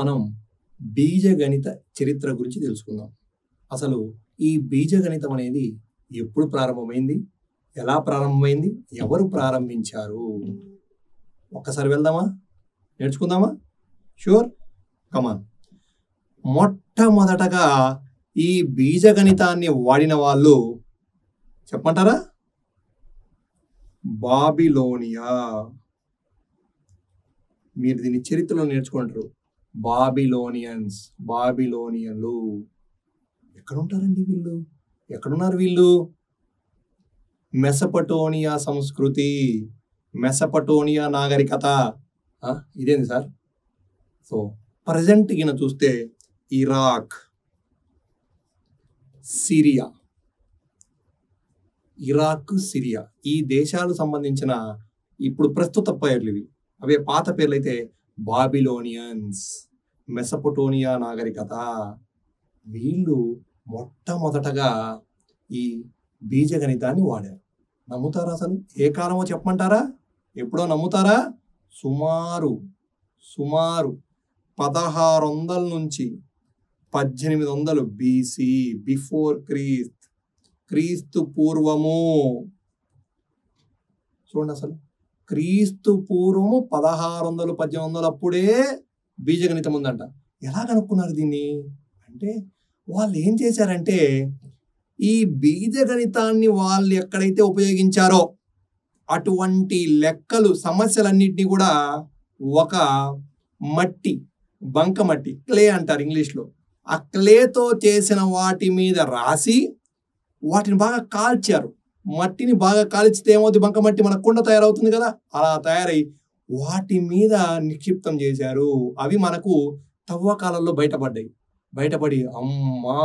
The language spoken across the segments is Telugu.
మనం బీజగణిత చరిత్ర గురించి తెలుసుకుందాం అసలు ఈ బీజగణితం అనేది ఎప్పుడు ప్రారంభమైంది ఎలా ప్రారంభమైంది ఎవరు ప్రారంభించారు ఒక్కసారి వెళ్దామా నేర్చుకుందామా షూర్ కమాన్ మొట్టమొదటగా ఈ బీజగణితాన్ని వాడిన వాళ్ళు చెప్పంటారా బాబిలోనియా మీరు దీన్ని చరిత్రలో నేర్చుకుంటారు బాబిలోనియన్స్ బాబిలోనియన్లు ఎక్కడుంటారండి వీళ్ళు ఎక్కడున్నారు వీళ్ళు మెసపటోనియా సంస్కృతి మెసపటోనియా నాగరికత ఇదేంది సార్ సో ప్రజెంట్ ఈయన చూస్తే ఇరాక్ సిరియా ఇరాక్ సిరియా ఈ దేశాలు సంబంధించిన ఇప్పుడు ప్రస్తుత పేర్లు ఇవి అవే పాత పేర్లు అయితే బాబిలోనియన్స్ మెసపొటోనియా నాగరికత వీళ్ళు మొట్టమొదటగా ఈ బీజగణితాన్ని వాడారు నమ్ముతారా అసలు ఏ కాలమో చెప్పమంటారా ఎప్పుడో నమ్ముతారా సుమారు సుమారు పదహారు వందల నుంచి పద్దెనిమిది వందలు బీసీ బిఫోర్ క్రీస్త్ క్రీస్తు పూర్వము చూడండి అసలు క్రీస్తు పూర్వము పదహారు వందలు పద్దెనిమిది వందలు అప్పుడే బీజగణితం ఉందంట ఎలా కనుక్కున్నారు దీన్ని అంటే వాళ్ళు ఏం చేశారంటే ఈ బీజగణితాన్ని వాళ్ళు ఎక్కడైతే ఉపయోగించారో అటువంటి లెక్కలు సమస్యలన్నింటినీ కూడా ఒక మట్టి బంకమట్టి క్లే అంటారు ఇంగ్లీష్లో ఆ క్లేతో చేసిన వాటి మీద రాసి వాటిని బాగా కాల్చారు మట్టిని బాగా కాల్చితే ఏమవుతుంది బంకమట్టి మన కుండ తయారవుతుంది కదా అలా తయారై వాటి మీద నిక్షిప్తం చేశారు అవి మనకు తవ్వకాలంలో బయటపడ్డాయి బయటపడి అమ్మా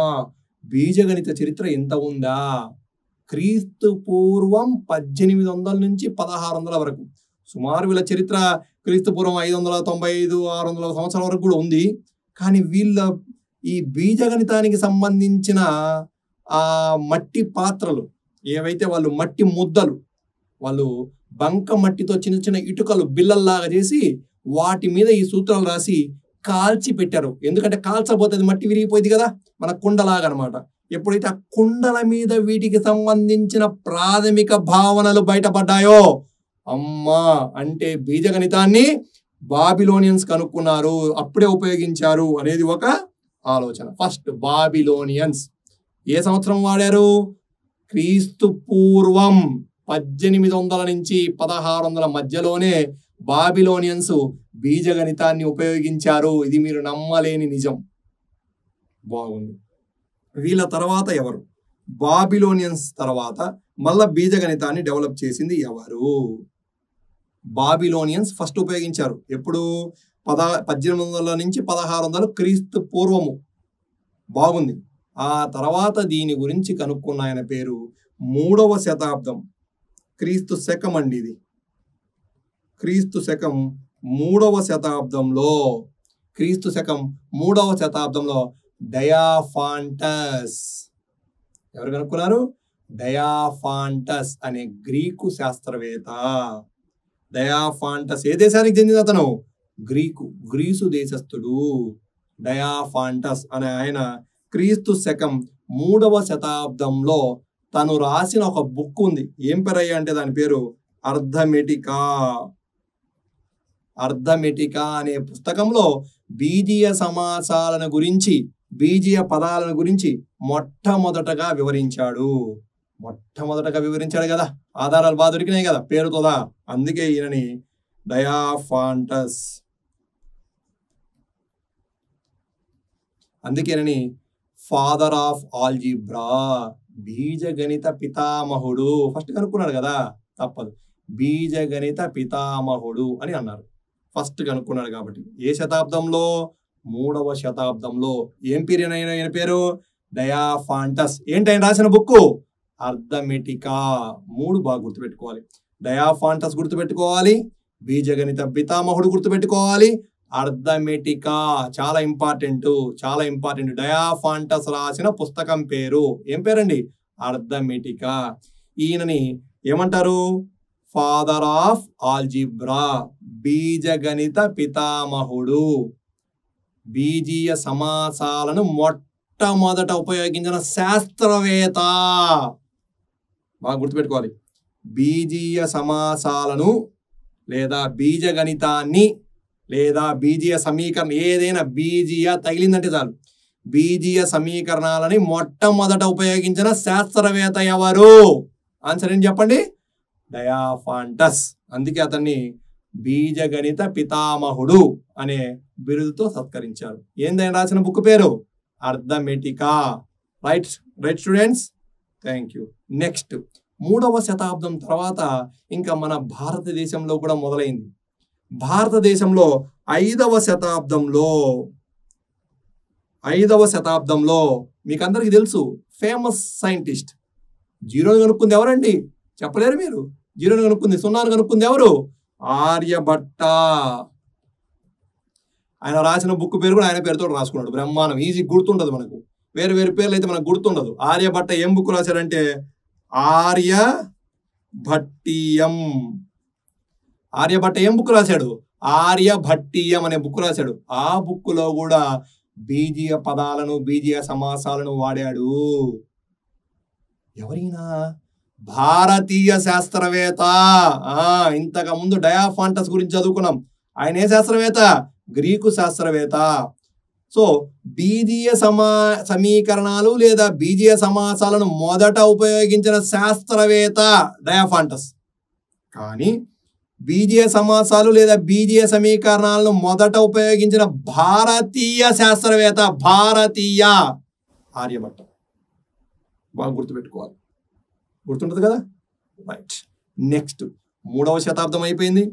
బీజగణిత చరిత్ర ఎంత ఉందా క్రీస్తు పూర్వం పద్దెనిమిది వందల నుంచి పదహారు వందల వరకు సుమారు వీళ్ళ చరిత్ర క్రీస్తు పూర్వం ఐదు వందల తొంభై ఐదు ఆరు వందల సంవత్సరాల వరకు కూడా ఉంది కానీ వీళ్ళ ఈ బీజగణితానికి సంబంధించిన ఆ మట్టి పాత్రలు ఏవైతే వాళ్ళు మట్టి ముద్దలు వాళ్ళు బంక మట్టితో చిన్న చిన్న ఇటుకలు బిల్లల్లాగా చేసి వాటి మీద ఈ సూత్రాలు రాసి కాల్చి పెట్టారు ఎందుకంటే కాల్చబోతుంది మట్టి విరిగిపోయింది కదా మన కుండలాగా అనమాట ఎప్పుడైతే ఆ కుండల మీద వీటికి సంబంధించిన ప్రాథమిక భావనలు బయటపడ్డాయో అమ్మా అంటే బీజగణితాన్ని బాబిలోనియన్స్ కనుక్కున్నారు అప్పుడే ఉపయోగించారు అనేది ఒక ఆలోచన ఫస్ట్ బాబిలోనియన్స్ ఏ సంవత్సరం వాడారు క్రీస్తు పూర్వం పద్దెనిమిది వందల నుంచి పదహారు వందల మధ్యలోనే బాబిలోనియన్స్ బీజగణితాన్ని ఉపయోగించారు ఇది మీరు నమ్మలేని నిజం బాగుంది వీళ్ళ తర్వాత ఎవరు బాబిలోనియన్స్ తర్వాత మళ్ళా బీజగణితాన్ని డెవలప్ చేసింది ఎవరు బాబిలోనియన్స్ ఫస్ట్ ఉపయోగించారు ఎప్పుడు పద పద్దెనిమిది వందల నుంచి పదహారు వందలు క్రీస్తు పూర్వము బాగుంది ఆ తర్వాత దీని గురించి కనుక్కున్న ఆయన పేరు మూడవ శతాబ్దం క్రీస్తు శకం అండి ఇది క్రీస్తు శకం మూడవ శతాబ్దంలో క్రీస్తు శకం మూడవ శతాబ్దంలో డయాఫాంటస్ ఎవరు కనుక్కున్నారు డయాఫాంటస్ అనే గ్రీకు శాస్త్రవేత్త డయాఫాంటస్ ఏ దేశానికి చెందిన అతను గ్రీకు గ్రీసు దేశస్థుడు డయాఫాంటస్ అనే ఆయన క్రీస్తు శకం మూడవ శతాబ్దంలో తను రాసిన ఒక బుక్ ఉంది ఏం పెరయ్య అంటే దాని పేరు అర్థమెటికా అర్థమెటికా అనే పుస్తకంలో బీజీయ సమాసాలను గురించి బీజీయ పదాలను గురించి మొట్టమొదటగా వివరించాడు మొట్టమొదటగా వివరించాడు కదా ఆధారాలు బాగా దొరికినాయి కదా పేరుతోదా అందుకే ఈయనని డయాఫాంటస్ అందుకేనని ఫాదర్ ఆఫ్ ఆల్జీబ్రా బీజగణిత పితామహుడు ఫస్ట్ కనుక్కున్నారు కదా తప్పదు బీజగణిత పితామహుడు అని అన్నారు ఫస్ట్ కనుక్కున్నాడు కాబట్టి ఏ శతాబ్దంలో మూడవ శతాబ్దంలో ఏం పీరియడ్ అయిన ఆయన పేరు డయాఫాంటస్ ఏంటి ఆయన రాసిన బుక్ అర్థమెటికా మూడు బాగా గుర్తుపెట్టుకోవాలి డయాఫాంటస్ గుర్తుపెట్టుకోవాలి బీజగణిత పితామహుడు గుర్తుపెట్టుకోవాలి అర్థమెటికా చాలా ఇంపార్టెంట్ చాలా ఇంపార్టెంట్ డయాఫాంటస్ రాసిన పుస్తకం పేరు ఏం పేరండి అర్థమెటికా ఈయనని ఏమంటారు ఫాదర్ ఆఫ్ ఆల్జిబ్రా బీజగణిత పితామహుడు బీజీయ సమాసాలను మొట్టమొదట ఉపయోగించిన శాస్త్రవేత్త బాగా గుర్తుపెట్టుకోవాలి బీజీయ సమాసాలను లేదా బీజగణితాన్ని లేదా బీజీయ సమీకరణ ఏదైనా బీజీయ తగిలిందంటే చాలు బీజీయ సమీకరణాలని మొట్టమొదట ఉపయోగించిన శాస్త్రవేత్త ఎవరు ఆన్సర్ ఏం చెప్పండి డయాఫాంటస్ అందుకే అతన్ని బీజగణిత పితామహుడు అనే బిరుదుతో సత్కరించారు ఏందని రాసిన బుక్ పేరు Arithmetica right right students thank you next మూడవ శతాబ్దం తర్వాత ఇంకా మన భారతదేశంలో కూడా మొదలైంది భారతదేశంలో ఐదవ శతాబ్దంలో ఐదవ శతాబ్దంలో మీకు అందరికీ తెలుసు ఫేమస్ సైంటిస్ట్ జీరోని కనుక్కుంది ఎవరండి చెప్పలేరు మీరు జీరోని కనుక్కుంది సున్నాను కనుక్కుంది ఎవరు ఆర్యభట్ట ఆయన రాసిన బుక్ పేరు కూడా ఆయన పేరుతో రాసుకున్నాడు బ్రహ్మాండం ఈజీ గుర్తుండదు మనకు వేరు వేరు పేర్లు అయితే మనకు గుర్తుండదు ఆర్యభట్ట ఏం బుక్ రాశారంటే ఆర్య భట్టియం ఆర్యభట్ట ఏం బుక్ రాశాడు ఆర్యభట్టీయం అనే బుక్ రాశాడు ఆ బుక్లో కూడా బీజీయ పదాలను బీజీయ సమాసాలను వాడాడు ఎవరైనా భారతీయ శాస్త్రవేత్త ఇంతకు ముందు డయాఫాంటస్ గురించి చదువుకున్నాం ఆయన ఏ శాస్త్రవేత్త గ్రీకు శాస్త్రవేత్త సో బీజీయ సమా సమీకరణాలు లేదా బీజీయ సమాసాలను మొదట ఉపయోగించిన శాస్త్రవేత్త డయాఫాంటస్ కానీ బీజీయ సమాసాలు లేదా బీజీయ సమీకరణాలను మొదట ఉపయోగించిన భారతీయ శాస్త్రవేత్త భారతీయ ఆర్యభట్ట బాగా గుర్తుపెట్టుకోవాలి గుర్తుంటుంది కదా రైట్ నెక్స్ట్ మూడవ శతాబ్దం అయిపోయింది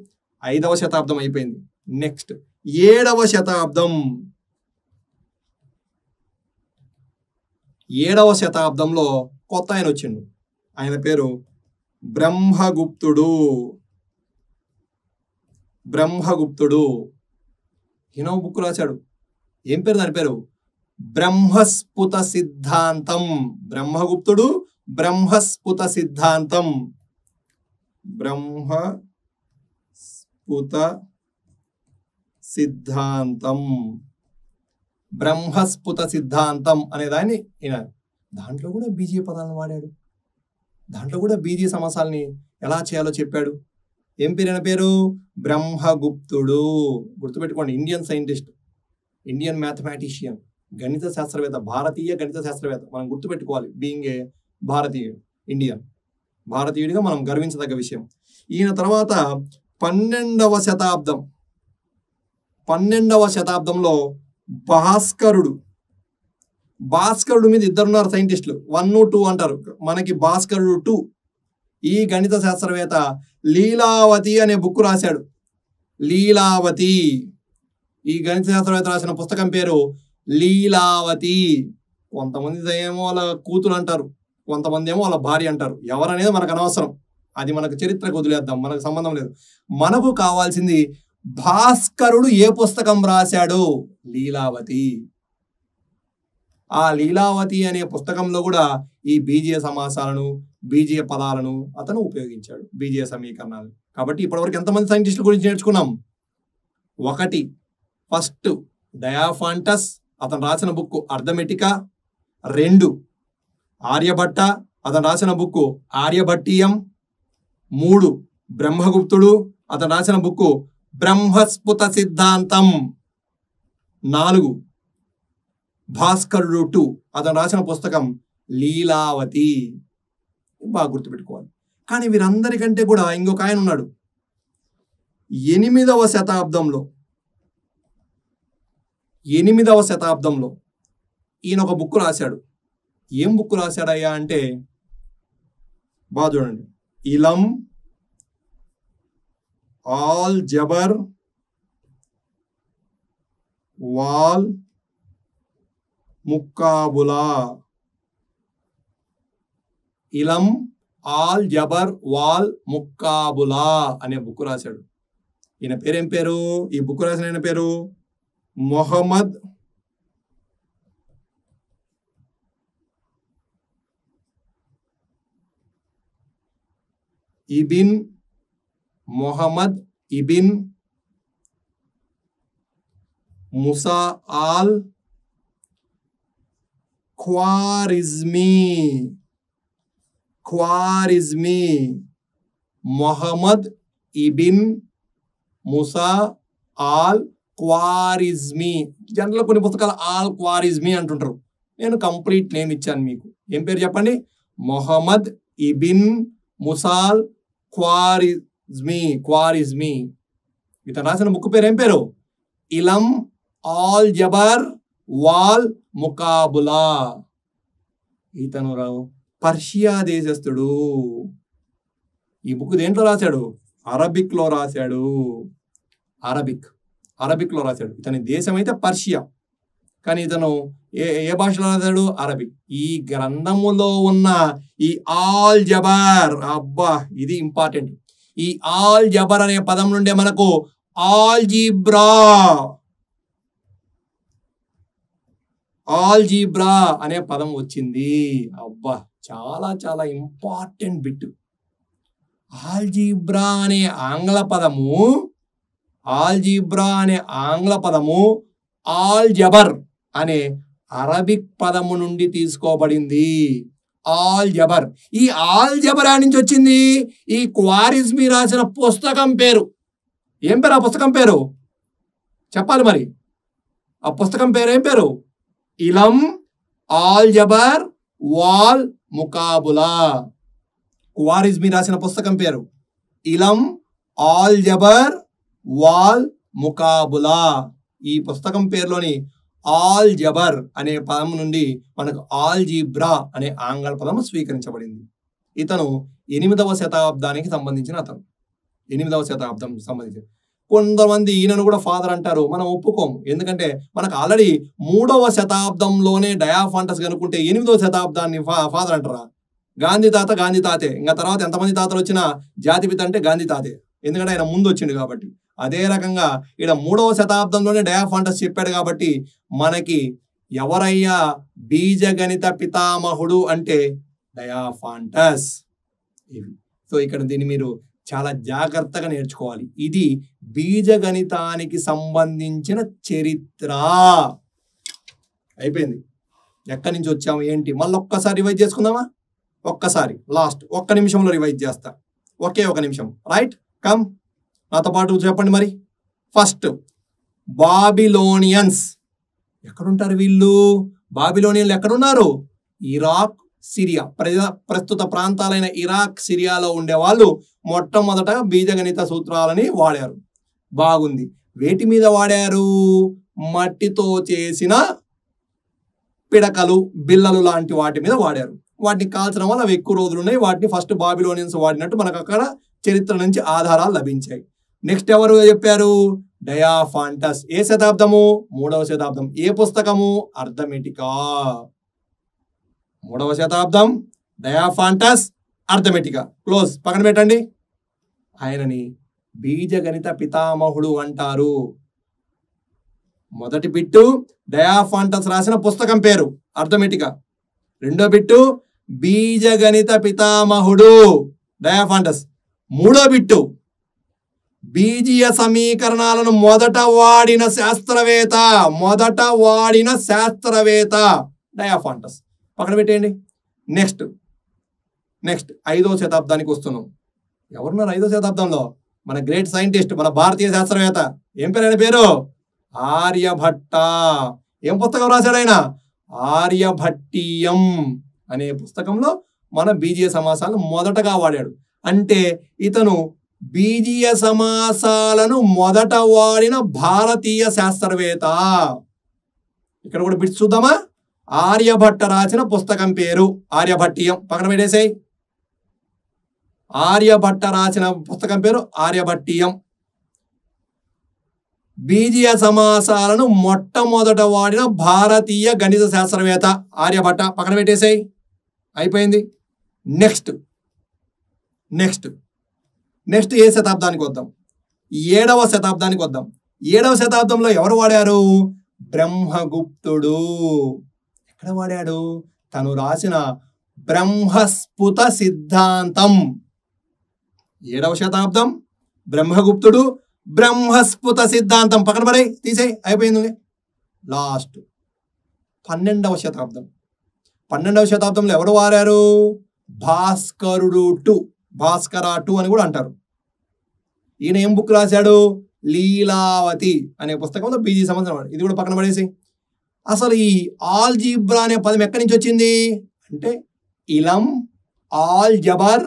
ఐదవ శతాబ్దం అయిపోయింది నెక్స్ట్ ఏడవ శతాబ్దం ఏడవ శతాబ్దంలో కొత్త ఆయన వచ్చిండు ఆయన పేరు బ్రహ్మగుప్తుడు బ్రహ్మగుప్తుడు ఈనో బుక్ రాశాడు ఏం పేరు దాని పేరు బ్రహ్మస్ఫుత సిద్ధాంతం బ్రహ్మగుప్తుడు బ్రహ్మస్ఫుత సిద్ధాంతం బ్రహ్మస్ఫుత సిద్ధాంతం బ్రహ్మస్ఫుత సిద్ధాంతం అనే దాన్ని ఈయన దాంట్లో కూడా బీజీ పదాలను వాడాడు దాంట్లో కూడా బీజీ సమాసాలని ఎలా చేయాలో చెప్పాడు ఏం పేరు అయిన పేరు బ్రహ్మగుప్తుడు గుర్తుపెట్టుకోండి ఇండియన్ సైంటిస్ట్ ఇండియన్ మ్యాథమెటిషియన్ గణిత శాస్త్రవేత్త భారతీయ గణిత శాస్త్రవేత్త మనం గుర్తుపెట్టుకోవాలి బీయింగ్ ఏ భారతీయుడు ఇండియన్ భారతీయుడిగా మనం గర్వించదగ్గ విషయం ఈయన తర్వాత పన్నెండవ శతాబ్దం పన్నెండవ శతాబ్దంలో భాస్కరుడు భాస్కరుడు మీద ఇద్దరున్నారు సైంటిస్టులు వన్ టూ అంటారు మనకి భాస్కరుడు టూ ఈ గణిత శాస్త్రవేత్త లీలావతి అనే బుక్ రాశాడు లీలావతి ఈ గణిత శాస్త్రవేత్త రాసిన పుస్తకం పేరు లీలావతి కొంతమంది ఏమో వాళ్ళ కూతురు అంటారు కొంతమంది ఏమో వాళ్ళ భార్య అంటారు ఎవరనేది మనకు అనవసరం అది మనకు చరిత్రకు వదిలేద్దాం మనకు సంబంధం లేదు మనకు కావాల్సింది భాస్కరుడు ఏ పుస్తకం రాశాడు లీలావతి ఆ లీలావతి అనే పుస్తకంలో కూడా ఈ బీజీయ సమాసాలను బీజీయ పదాలను అతను ఉపయోగించాడు బీజీయ సమీకరణాలు కాబట్టి ఇప్పటివరకు ఎంతమంది సైంటిస్టుల గురించి నేర్చుకున్నాం ఒకటి ఫస్ట్ డయాఫాంటస్ అతను రాసిన బుక్ అర్థమెటికా రెండు ఆర్యభట్ట అతను రాసిన బుక్ ఆర్యభట్టీయం మూడు బ్రహ్మగుప్తుడు అతను రాసిన బుక్ బ్రహ్మస్ఫుత సిద్ధాంతం నాలుగు భాస్కరుడు టూ అతను రాసిన పుస్తకం లీలావతి బాగా గుర్తుపెట్టుకోవాలి కానీ వీరందరికంటే కూడా ఇంకొక ఆయన ఉన్నాడు ఎనిమిదవ శతాబ్దంలో ఎనిమిదవ శతాబ్దంలో ఈయన ఒక బుక్ రాశాడు ఏం బుక్ రాశాడయ్యా అంటే బాగా చూడండి ఇలం ఆల్ జబర్ వాల్ ముక్కాబులా ఇలం ఆల్ జబర్ వాల్ ముక్కాబులా అనే బుక్ రాశాడు ఈయన పేరేం పేరు ఈ బుక్ రాసిన ఆయన పేరు Mohammad ibn Mohammad ibn Musa al Khwarizmi Khwarizmi Mohammad ibn Musa al Khwarizmi general కొన్ని పుస్తకాలు ఆల్ క్వారిజ్మి అంటుంటారు నేను కంప్లీట్ నేమ్ ఇచ్చాను మీకు ఏం పేరు చెప్పండి మొహమ్మద్ ఇబిన్ ముసాల్ క్వారిజ్మి క్వారిజ్మి ఇతను రాసిన బుక్ పేరు ఏం పేరు ilm all Jaber wal muqabala ఇతను రావు పర్షియా దేశస్థుడు ఈ బుక్ దేంట్లో రాశాడు అరబిక్లో రాశాడు అరబిక్ అరబిక్లో రాశాడు ఇతని దేశం అయితే పర్షియా కానీ ఇతను ఏ ఏ భాషలో రాశాడు అరబిక్ ఈ గ్రంథములో ఉన్న ఈ ఆల్ జబర్ అబ్బా ఇది ఇంపార్టెంట్ ఈ ఆల్ జబర్ అనే పదం నుండే మనకు ఆల్ జీబ్రా ఆల్ జీబ్రా అనే పదం వచ్చింది అబ్బా చాలా చాలా ఇంపార్టెంట్ బిట్ ఆల్జీబ్రా అనే ఆంగ్ల పదము ఆల్జీబ్రా అనే ఆంగ్ల పదము ఆల్ జబర్ అనే అరబిక్ పదము నుండి తీసుకోబడింది ఆల్ జబర్ ఈ ఆల్ జబరా నుంచి వచ్చింది ఈ క్వారిజ్మి రాసిన పుస్తకం పేరు ఏం పేరు ఆ పుస్తకం పేరు చెప్పాలి మరి ఆ పుస్తకం పేరు ఏం పేరు ilm all Jaber wal muqabala Khwarizmi రాసిన పుస్తకం పేరు ilm all Jaber wal muqabala ఈ పుస్తకం పేరులోని ఆల్ జబర్ అనే పదం నుండి మనకు ఆల్ జీబ్రా అనే ఆంగ్ల పదం స్వీకరించబడింది ఇతను ఎనిమిదవ శతాబ్దానికి సంబంధించిన అతను ఎనిమిదవ శతాబ్దం సంబంధించిన కొంతమంది ఈయనను కూడా ఫాదర్ అంటారు మనం ఒప్పుకోం ఎందుకంటే మనకు ఆల్రెడీ మూడవ శతాబ్దంలోనే డయాఫాంటస్ కనుక్కుంటే ఎనిమిదవ శతాబ్దాన్ని ఫా ఫాదర్ అంటారా గాంధీ తాత గాంధీ తాతే ఇంకా తర్వాత ఎంతమంది తాతలు వచ్చినా జాతిపిత అంటే గాంధీ తాతే ఎందుకంటే ఆయన ముందు వచ్చిండు కాబట్టి అదే రకంగా ఇక్కడ మూడవ శతాబ్దంలోనే డయాఫాంటస్ చెప్పాడు కాబట్టి మనకి ఎవరయ్యా బీజగణిత పితామహుడు అంటే డయాఫాంటస్ సో ఇక్కడ దీన్ని మీరు చాలా జాగ్రత్తగా నేర్చుకోవాలి ఇది బీజగణితానికి సంబంధించిన చరిత్ర అయిపోయింది ఎక్కడి నుంచి వచ్చాము ఏంటి మళ్ళీ ఒక్కసారి రివైజ్ చేసుకుందామా ఒక్కసారి లాస్ట్ ఒక్క నిమిషంలో రివైజ్ చేస్తా ఒకే ఒక నిమిషం రైట్ కమ్ నాతో పాటు చెప్పండి మరి ఫస్ట్ బాబిలోనియన్స్ ఎక్కడుంటారు వీళ్ళు బాబిలోనియన్లు ఎక్కడున్నారు ఇరాక్ సిరియా ప్రస్తుత ప్రాంతాలైన ఇరాక్ సిరియాలో ఉండే వాళ్ళు మొట్టమొదట బీజగణిత సూత్రాలని వాడారు బాగుంది వేటి మీద వాడారు మట్టితో చేసిన పిడకలు బిల్లలు లాంటి వాటి మీద వాడారు వాటిని కాల్చడం వల్ల అవి ఎక్కువ రోజులు ఉన్నాయి వాటిని ఫస్ట్ బాబిలోనియన్స్ వాడినట్టు మనకు అక్కడ చరిత్ర నుంచి ఆధారాలు లభించాయి నెక్స్ట్ ఎవరు చెప్పారు డయాఫాంటస్ ఏ శతాబ్దము మూడవ శతాబ్దం ఏ పుస్తకము అర్థమెటికా మూడవ శతాబ్దం డయాఫాంటస్ అర్థమెటిక క్లోజ్ పక్కన పెట్టండి ఆయనని బీజగణిత పితామహుడు అంటారు మొదటి బిట్టు డయాఫాంటస్ రాసిన పుస్తకం పేరు అర్థమెటిక రెండో బిట్టు బీజగణిత పితామహుడు డయాఫాంటస్ మూడో బిట్టు బీజీయ సమీకరణాలను మొదట వాడిన శాస్త్రవేత్త మొదట వాడిన శాస్త్రవేత్త డయాఫాంటస్ పక్కన పెట్టేయండి నెక్స్ట్ నెక్స్ట్ ఐదో శతాబ్దానికి వస్తున్నాం ఎవరున్నారు ఐదో శతాబ్దంలో మన గ్రేట్ సైంటిస్ట్ మన భారతీయ శాస్త్రవేత్త ఏం పేరు ఆయన పేరు ఆర్యభట్ట ఏం పుస్తకం రాశాడు ఆయన ఆర్యభట్టీయం అనే పుస్తకంలో మన బీజీయ సమాసాలను మొదటగా వాడాడు అంటే ఇతను బీజీయ సమాసాలను మొదట వాడిన భారతీయ శాస్త్రవేత్త ఇక్కడ కూడా బిట్స్ చూద్దామా ఆర్యభట్ట రాసిన పుస్తకం పేరు ఆర్యభట్టీయం పక్కన పెట్టేసాయి ఆర్యభట్ట రాసిన పుస్తకం పేరు ఆర్యభట్టీయం బీజీయ సమాసాలను మొట్టమొదట వాడిన భారతీయ గణిత శాస్త్రవేత్త ఆర్యభట్ట పక్కన పెట్టేసాయి అయిపోయింది నెక్స్ట్ నెక్స్ట్ నెక్స్ట్ ఏ శతాబ్దానికి వద్దాం ఏడవ శతాబ్దానికి వద్దాం ఏడవ శతాబ్దంలో ఎవరు వాడారు బ్రహ్మగుప్తుడు ఎక్కడ వాడాడు తను రాసిన బ్రహ్మస్ఫుత సిద్ధాంతం ఏడవ శతాబ్దం బ్రహ్మగుప్తుడు బ్రహ్మస్ఫుత సిద్ధాంతం పక్కన పడే తీసే అయిపోయింది లాస్ట్ పన్నెండవ శతాబ్దం పన్నెండవ శతాబ్దంలో ఎవరు వారారు భాస్కరుడు టు భాస్కరా టు అని కూడా అంటారు ఈయన ఏం బుక్ రాశాడు లీలావతి అనే పుస్తకంలో పీజీ సంవత్సరం ఇది కూడా పక్కన పడేసి అసలు ఈ ఆల్ జీబ్రా అనే పదం ఎక్కడి నుంచి వచ్చింది అంటే ilm all Jaber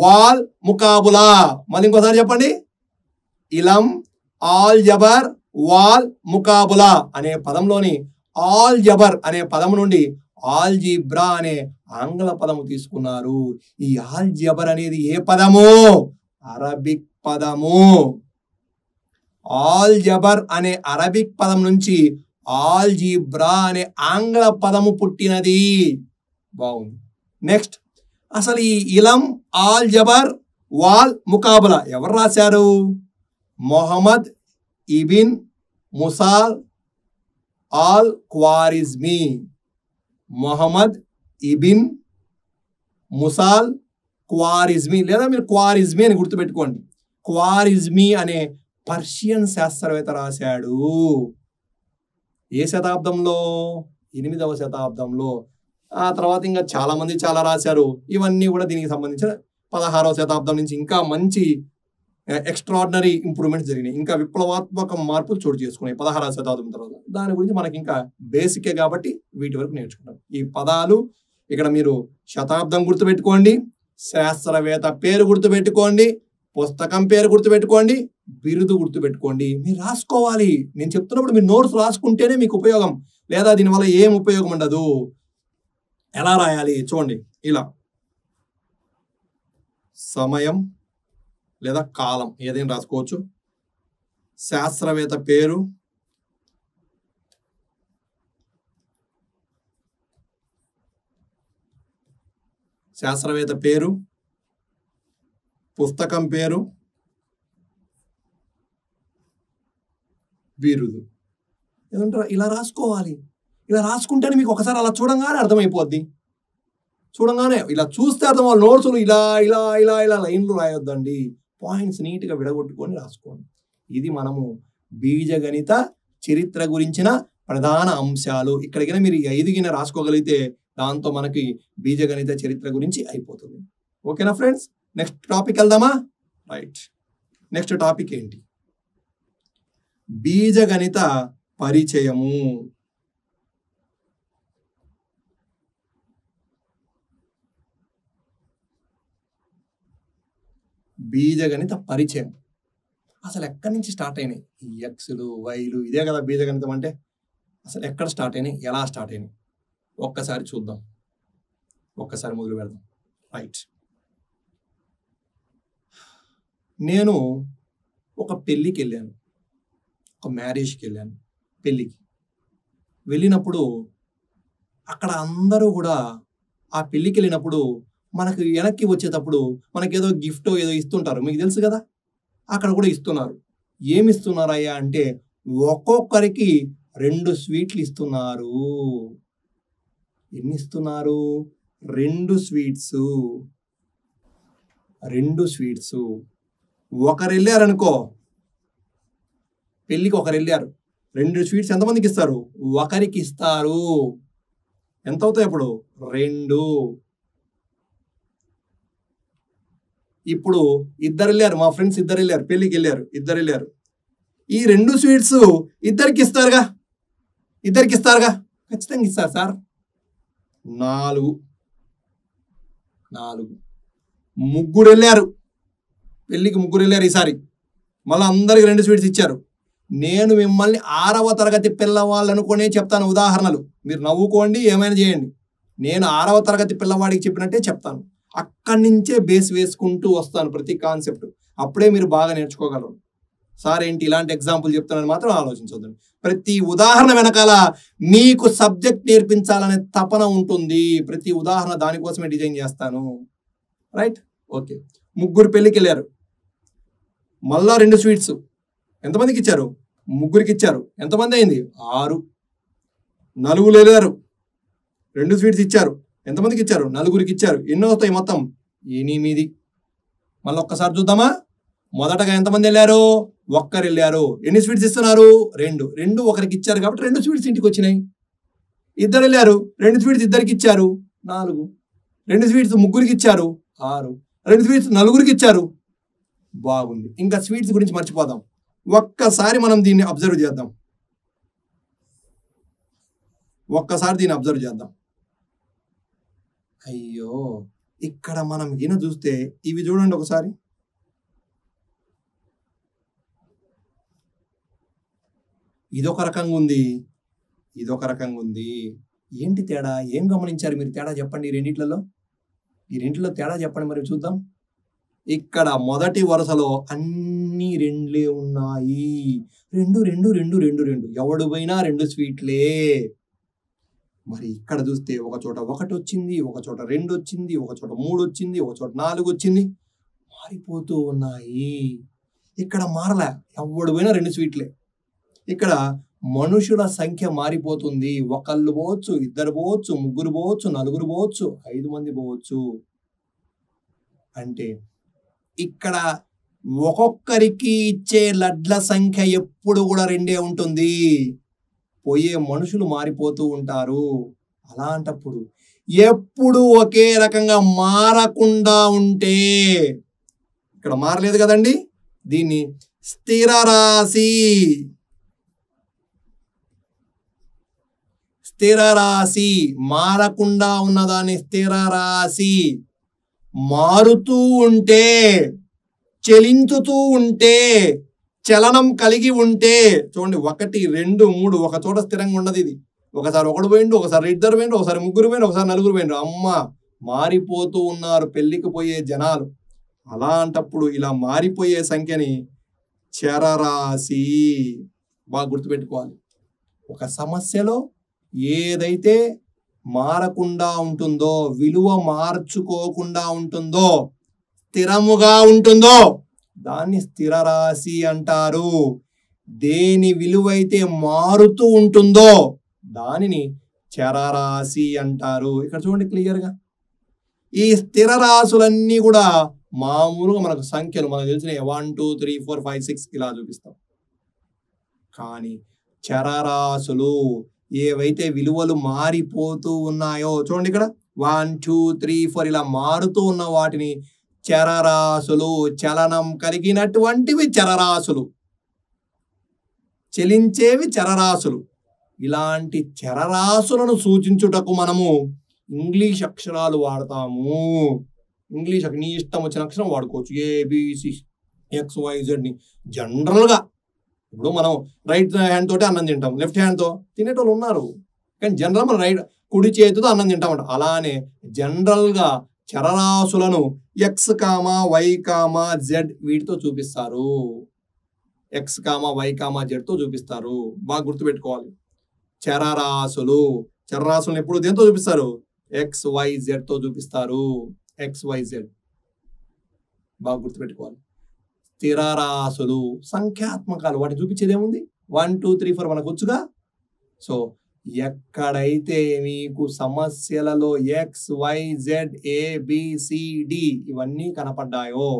wal muqabala మళ్ళీ ఇంకోసారి చెప్పండి ilm all Jaber wal muqabala అనే పదంలోని ఆల్ జబర్ అనే పదం నుండి ఆల్ జీబ్రా అనే ఆంగ్ల పదము తీసుకున్నారు ఈ ఆల్ జబర్ అనేది ఏ పదము అరబిక్ పదము ఆల్ జబర్ అనే అరబిక్ పదం నుంచి ఆల్జీబ్రా అనే ఆంగ్ల పదము పుట్టినది బాగుంది నెక్స్ట్ అసలు ఈ ilm all Jaber wal muqabala ఎవరు రాశారు Mohammad ibn Musa al al Khwarizmi Mohammad ibn Musa al Khwarizmi లేదా మీరు క్వారిజ్మీ అని గుర్తుపెట్టుకోండి క్వారిజ్మీ అనే పర్షియన్ శాస్త్రవేత్త రాశాడు ఏ శతాబ్దంలో ఎనిమిదవ శతాబ్దంలో ఆ తర్వాత ఇంకా చాలా మంది చాలా రాశారు ఇవన్నీ కూడా దీనికి సంబంధించిన పదహారవ శతాబ్దం నుంచి ఇంకా మంచి ఎక్స్ట్రాడినరీ ఇంప్రూవ్మెంట్స్ జరిగినాయి ఇంకా విప్లవాత్మక మార్పులు చోటు చేసుకున్నాయి పదహారవ శతాబ్దం తర్వాత దాని గురించి మనకి ఇంకా బేసికే కాబట్టి వీటి వరకు నేర్చుకుంటాం ఈ పదాలు ఇక్కడ మీరు శతాబ్దం గుర్తుపెట్టుకోండి శాస్త్రవేత్త పేరు గుర్తుపెట్టుకోండి పుస్తకం పేరు గుర్తుపెట్టుకోండి బిరుదు గుర్తుపెట్టుకోండి మీరు రాసుకోవాలి నేను చెప్తున్నప్పుడు మీరు నోట్స్ రాసుకుంటేనే మీకు ఉపయోగం లేదా దీనివల్ల ఏం ఉపయోగం ఉండదు ఎలా రాయాలి చూడండి ఇలా సమయం లేదా కాలం ఏదైనా రాసుకోవచ్చు శాస్త్రవేత్త పేరు శాస్త్రవేత్త పేరు పుస్తకం పేరు వీరుదు ఏమంటారు ఇలా రాసుకోవాలి ఇలా రాసుకుంటేనే మీకు ఒకసారి అలా చూడంగానే అర్థమైపోద్ది చూడంగానే ఇలా చూస్తే అర్థం వాళ్ళు నోట్స్లు ఇలా ఇలా ఇలా ఇలా లైన్లు రాయొద్దండి పాయింట్స్ నీట్గా విడగొట్టుకొని రాసుకోండి ఇది మనము బీజగణిత చరిత్ర గురించిన ప్రధాన అంశాలు ఇక్కడికైనా మీరు ఐదుగిన రాసుకోగలిగితే దాంతో మనకి బీజగణిత చరిత్ర గురించి అయిపోతుంది ఓకేనా ఫ్రెండ్స్ నెక్స్ట్ టాపిక్ వెళ్దామా రైట్ నెక్స్ట్ టాపిక్ ఏంటి బీజగణిత పరిచయము బీజగణిత పరిచయం అసలు ఎక్కడి నుంచి స్టార్ట్ అయినాయి ఈ ఎక్స్లు వైలు ఇదే కదా బీజగణితం అంటే అసలు ఎక్కడ స్టార్ట్ అయినాయి ఎలా స్టార్ట్ అయినాయి ఒక్కసారి చూద్దాం ఒక్కసారి మొదలు పెడదాం రైట్ నేను ఒక పెళ్ళికి వెళ్ళాను ఒక మ్యారేజ్కి వెళ్ళాను పెళ్ళికి వెళ్ళినప్పుడు అక్కడ అందరూ కూడా ఆ పెళ్ళికి వెళ్ళినప్పుడు మనకు వెనక్కి వచ్చేటప్పుడు మనకి ఏదో గిఫ్ట్ ఏదో ఇస్తుంటారు మీకు తెలుసు కదా అక్కడ కూడా ఇస్తున్నారు ఏమి ఇస్తున్నారయ్యా అంటే ఒక్కొక్కరికి రెండు స్వీట్లు ఇస్తున్నారు ఎన్ని ఇస్తున్నారు రెండు స్వీట్స్ రెండు స్వీట్స్ ఒకరు వెళ్ళారనుకో పెళ్ళికి ఒకరు వెళ్ళారు రెండు స్వీట్స్ ఎంతమందికి ఇస్తారు ఒకరికి ఇస్తారు ఎంత అవుతాయి ఇప్పుడు రెండు ఇప్పుడు ఇద్దరు వెళ్ళారు మా ఫ్రెండ్స్ ఇద్దరు వెళ్ళారు పెళ్ళికి వెళ్ళారు ఇద్దరు వెళ్ళారు ఈ రెండు స్వీట్స్ ఇద్దరికి ఇస్తారుగా ఇద్దరికి ఇస్తారుగా ఖచ్చితంగా ఇస్తారు సార్ నాలుగు నాలుగు ముగ్గురు వెళ్ళారు పెళ్ళికి ముగ్గురు వెళ్ళారు ఈసారి మళ్ళీ అందరికి రెండు స్వీట్స్ ఇచ్చారు నేను మిమ్మల్ని ఆరవ తరగతి పిల్లవాళ్ళు అనుకునే చెప్తాను ఉదాహరణలు మీరు నవ్వుకోండి ఏమైనా చేయండి నేను ఆరవ తరగతి పిల్లవాడికి చెప్పినట్టే చెప్తాను అక్కడి నుంచే బేస్ వేసుకుంటూ వస్తాను ప్రతి కాన్సెప్ట్ అప్పుడే మీరు బాగా నేర్చుకోగలరు సార్ ఏంటి ఇలాంటి ఎగ్జాంపుల్ చెప్తున్నాను మాత్రం ఆలోచించవద్దు ప్రతి ఉదాహరణ వెనకాల మీకు సబ్జెక్ట్ నేర్పించాలనే తపన ఉంటుంది ప్రతి ఉదాహరణ దానికోసమే డిజైన్ చేస్తాను రైట్ ఓకే ముగ్గురు పెళ్ళికి వెళ్ళారు మళ్ళా రెండు స్వీట్స్ ఎంతమందికి ఇచ్చారు ముగ్గురికి ఇచ్చారు ఎంతమంది అయింది ఆరు నలుగురు వెళ్ళారు రెండు స్వీట్స్ ఇచ్చారు ఎంతమందికి ఇచ్చారు నలుగురికి ఇచ్చారు ఎన్నో వస్తాయి మొత్తం ఎనిమిది మళ్ళీ ఒక్కసారి చూద్దామా మొదటగా ఎంతమంది వెళ్ళారు ఒక్కరు వెళ్ళారు ఎన్ని స్వీట్స్ ఇస్తున్నారు రెండు రెండు ఒకరికి ఇచ్చారు కాబట్టి రెండు స్వీట్స్ ఇంటికి వచ్చినాయి ఇద్దరు వెళ్ళారు రెండు స్వీట్స్ ఇద్దరికి ఇచ్చారు నాలుగు రెండు స్వీట్స్ ముగ్గురికి ఇచ్చారు ఆరు రెండు స్వీట్స్ నలుగురికి ఇచ్చారు బాగుంది ఇంకా స్వీట్స్ గురించి మర్చిపోదాం ఒక్కసారి మనం దీన్ని అబ్జర్వ్ చేద్దాం ఒక్కసారి దీన్ని అబ్జర్వ్ చేద్దాం అయ్యో ఇక్కడ మనం ఈయన చూస్తే ఇవి చూడండి ఒకసారి ఇదొక రకంగా ఉంది ఇదొక రకంగా ఉంది ఏంటి తేడా ఏం గమనించారు మీరు తేడా చెప్పండి ఈ రెండిట్లలో ఈ రెండిట్లో తేడా చెప్పండి మరి చూద్దాం ఇక్కడ మొదటి వరుసలో అన్ని రెండులే ఉన్నాయి రెండు రెండు రెండు రెండు రెండు ఎవడు పోయినా రెండు స్వీట్లే మరి ఇక్కడ చూస్తే ఒక చోట ఒకటి వచ్చింది ఒక చోట రెండు వచ్చింది ఒక చోట మూడు వచ్చింది ఒక చోట నాలుగు వచ్చింది మారిపోతూ ఉన్నాయి ఇక్కడ మారలే ఎవడు పోయినా రెండు స్వీట్లే ఇక్కడ మనుషుల సంఖ్య మారిపోతుంది ఒకళ్ళు పోవచ్చు ఇద్దరు పోవచ్చు ముగ్గురు పోవచ్చు నలుగురు పోవచ్చు ఐదు మంది పోవచ్చు అంటే ఇక్కడ ఒక్కొక్కరికి ఇచ్చే లడ్ల సంఖ్య ఎప్పుడు కూడా రెండే ఉంటుంది పోయే మనుషులు మారిపోతూ ఉంటారు అలాంటప్పుడు ఎప్పుడు ఒకే రకంగా మారకుండా ఉంటే ఇక్కడ మారలేదు కదండి దీన్ని స్థిర రాశి స్థిర రాశి మారకుండా ఉన్నదాన్ని స్థిర రాశి మారుతూ ఉంటే చెలించుతూ ఉంటే చలనం కలిగి ఉంటే చూడండి ఒకటి రెండు మూడు ఒక చోట స్థిరంగా ఉండదు ఇది ఒకసారి ఒకడు పోయిండు ఒకసారి ఇద్దరు పోయిండు ఒకసారి ముగ్గురు పోయిండు ఒకసారి నలుగురు పోయిండు అమ్మ మారిపోతూ ఉన్నారు పెళ్లికి పోయే జనాలు అలాంటప్పుడు ఇలా మారిపోయే సంఖ్యని చరరాశి బాగా గుర్తుపెట్టుకోవాలి ఒక సమస్యలో ఏదైతే మారకుండా ఉంటుందో విలువ మార్చుకోకుండా ఉంటుందో స్థిరముగా ఉంటుందో దాన్ని స్థిర రాశి అంటారు దేని విలువైతే మారుతూ ఉంటుందో దానిని చరరాశి అంటారు ఇక్కడ చూడండి క్లియర్గా ఈ స్థిర రాశులన్నీ కూడా మామూలుగా మనకు సంఖ్యలు మనకు తెలిసిన one two three four five six ఇలా చూపిస్తాం కానీ చరరాశులు ఏవైతే విలువలు మారిపోతూ ఉన్నాయో చూడండి ఇక్కడ వన్ టూ త్రీ ఫోర్ ఇలా మారుతూ ఉన్న వాటిని చరరాశులు చలనం కలిగినటువంటివి చరరాశులు చెలించేవి చరరాశులు ఇలాంటి చరరాశులను సూచించుటకు మనము ఇంగ్లీష్ అక్షరాలు వాడతాము ఇంగ్లీష్ నీ ఇష్టం వచ్చిన అక్షరం వాడుకోవచ్చు ఏబిసి ఎక్స్ వైజెడ్ని జనరల్గా ఇప్పుడు మనం రైట్ హ్యాండ్ తోటి అన్నం తింటాం లెఫ్ట్ తో తినేటోళ్ళు ఉన్నారు కానీ జనరల్ మనం రైట్ కుడి చేతితో అన్నం తింటాం అంట అలానే జనరల్గా చరరాశులను x comma y comma z వీటితో చూపిస్తారు ఎక్స్ కామ వై జెడ్ తో చూపిస్తారు బాగా గుర్తుపెట్టుకోవాలి చరరాశులు చరరాశులను ఎప్పుడు దేంతో చూపిస్తారు ఎక్స్ వై జెడ్ తో చూపిస్తారు ఎక్స్ వై జెడ్ బాగా గుర్తుపెట్టుకోవాలి తిరారాసులు సంఖ్యాత్మకాలు వాటి చూపించేది ఏముంది వన్ టూ త్రీ ఫోర్ మనకు వచ్చుగా సో ఎక్కడైతే మీకు సమస్యలలో ఎక్స్ వై జెడ్ ఏబిసిడి ఇవన్నీ కనపడ్డాయో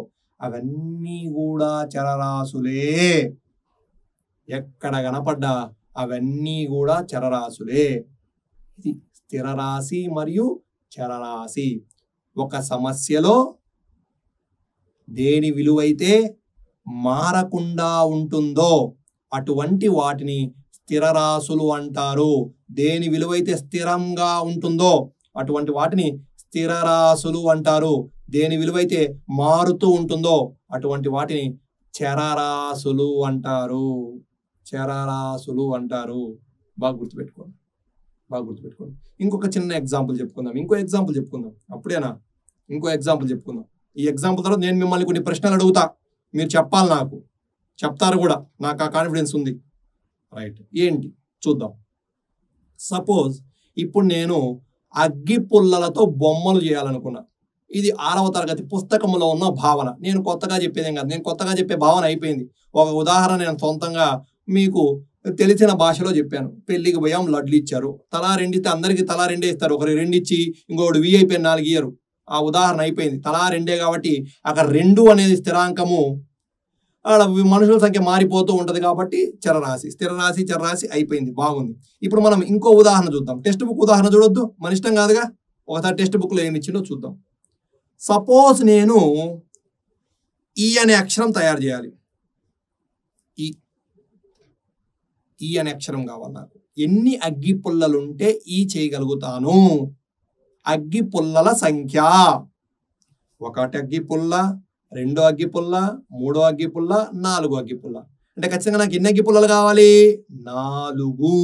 అవన్నీ కూడా చరరాశులే ఎక్కడ కనపడ్డా అవన్నీ కూడా చరరాశులే ఇది స్థిరరాశి మరియు చరరాశి ఒక సమస్యలో దేని విలువైతే మారకుండా ఉంటుందో అటువంటి వాటిని స్థిర రాసులు అంటారు దేని విలువైతే స్థిరంగా ఉంటుందో అటువంటి వాటిని స్థిర రాసులు అంటారు దేని విలువైతే మారుతూ ఉంటుందో అటువంటి వాటిని చరరాసులు అంటారు చరరాసులు అంటారు బాగా గుర్తుపెట్టుకోండి బాగా గుర్తుపెట్టుకోండి ఇంకొక చిన్న ఎగ్జాంపుల్ చెప్పుకుందాం ఇంకో ఎగ్జాంపుల్ చెప్పుకుందాం అప్పుడేనా ఇంకో ఎగ్జాంపుల్ చెప్పుకుందాం ఈ ఎగ్జాంపుల్ తర్వాత నేను మిమ్మల్ని కొన్ని ప్రశ్నలు అడుగుతా మీరు చెప్పాలి నాకు చెప్తారు కూడా నాకు ఆ కాన్ఫిడెన్స్ ఉంది రైట్ ఏంటి చూద్దాం సపోజ్ ఇప్పుడు నేను అగ్గి పుల్లలతో బొమ్మలు చేయాలనుకున్నా ఇది ఆరవ తరగతి పుస్తకంలో ఉన్న భావన నేను కొత్తగా చెప్పేదేం కాదు నేను కొత్తగా చెప్పే భావన అయిపోయింది ఒక ఉదాహరణ నేను సొంతంగా మీకు తెలిసిన భాషలో చెప్పాను పెళ్లికి భయం లడ్లు ఇచ్చారు తలా రెండితే అందరికీ తలా రెండే ఇస్తారు ఒకరు రెండిచ్చి ఇంకొకటి విఐపి నాలుగు ఇయ్యరు ఆ ఉదాహరణ అయిపోయింది తలా రెండే కాబట్టి అక్కడ రెండు అనేది స్థిరాంకము అక్కడ మనుషుల సంఖ్య మారిపోతూ ఉంటుంది కాబట్టి చరరాశి స్థిరరాశి చరరాశి అయిపోయింది బాగుంది ఇప్పుడు మనం ఇంకో ఉదాహరణ చూద్దాం టెక్స్ట్ బుక్ ఉదాహరణ చూడొద్దు మన ఇష్టం కాదుగా ఒకసారి టెక్స్ట్ బుక్లో ఏమి ఇచ్చిందో చూద్దాం సపోజ్ నేను ఈ అనే అక్షరం తయారు చేయాలి ఈ ఈ అనే అక్షరం కావాలి నాకు ఎన్ని అగ్గి పుల్లలుంటే ఈ చేయగలుగుతాను అగ్గి పుల్లల సంఖ్య ఒకటి అగ్గి పుల్ల రెండో అగ్గి పుల్ల మూడో అగ్గి పుల్ల నాలుగో అగ్గి పుల్ల అంటే ఖచ్చితంగా నాకు ఎన్ని అగ్గి పుల్లలు కావాలి నాలుగు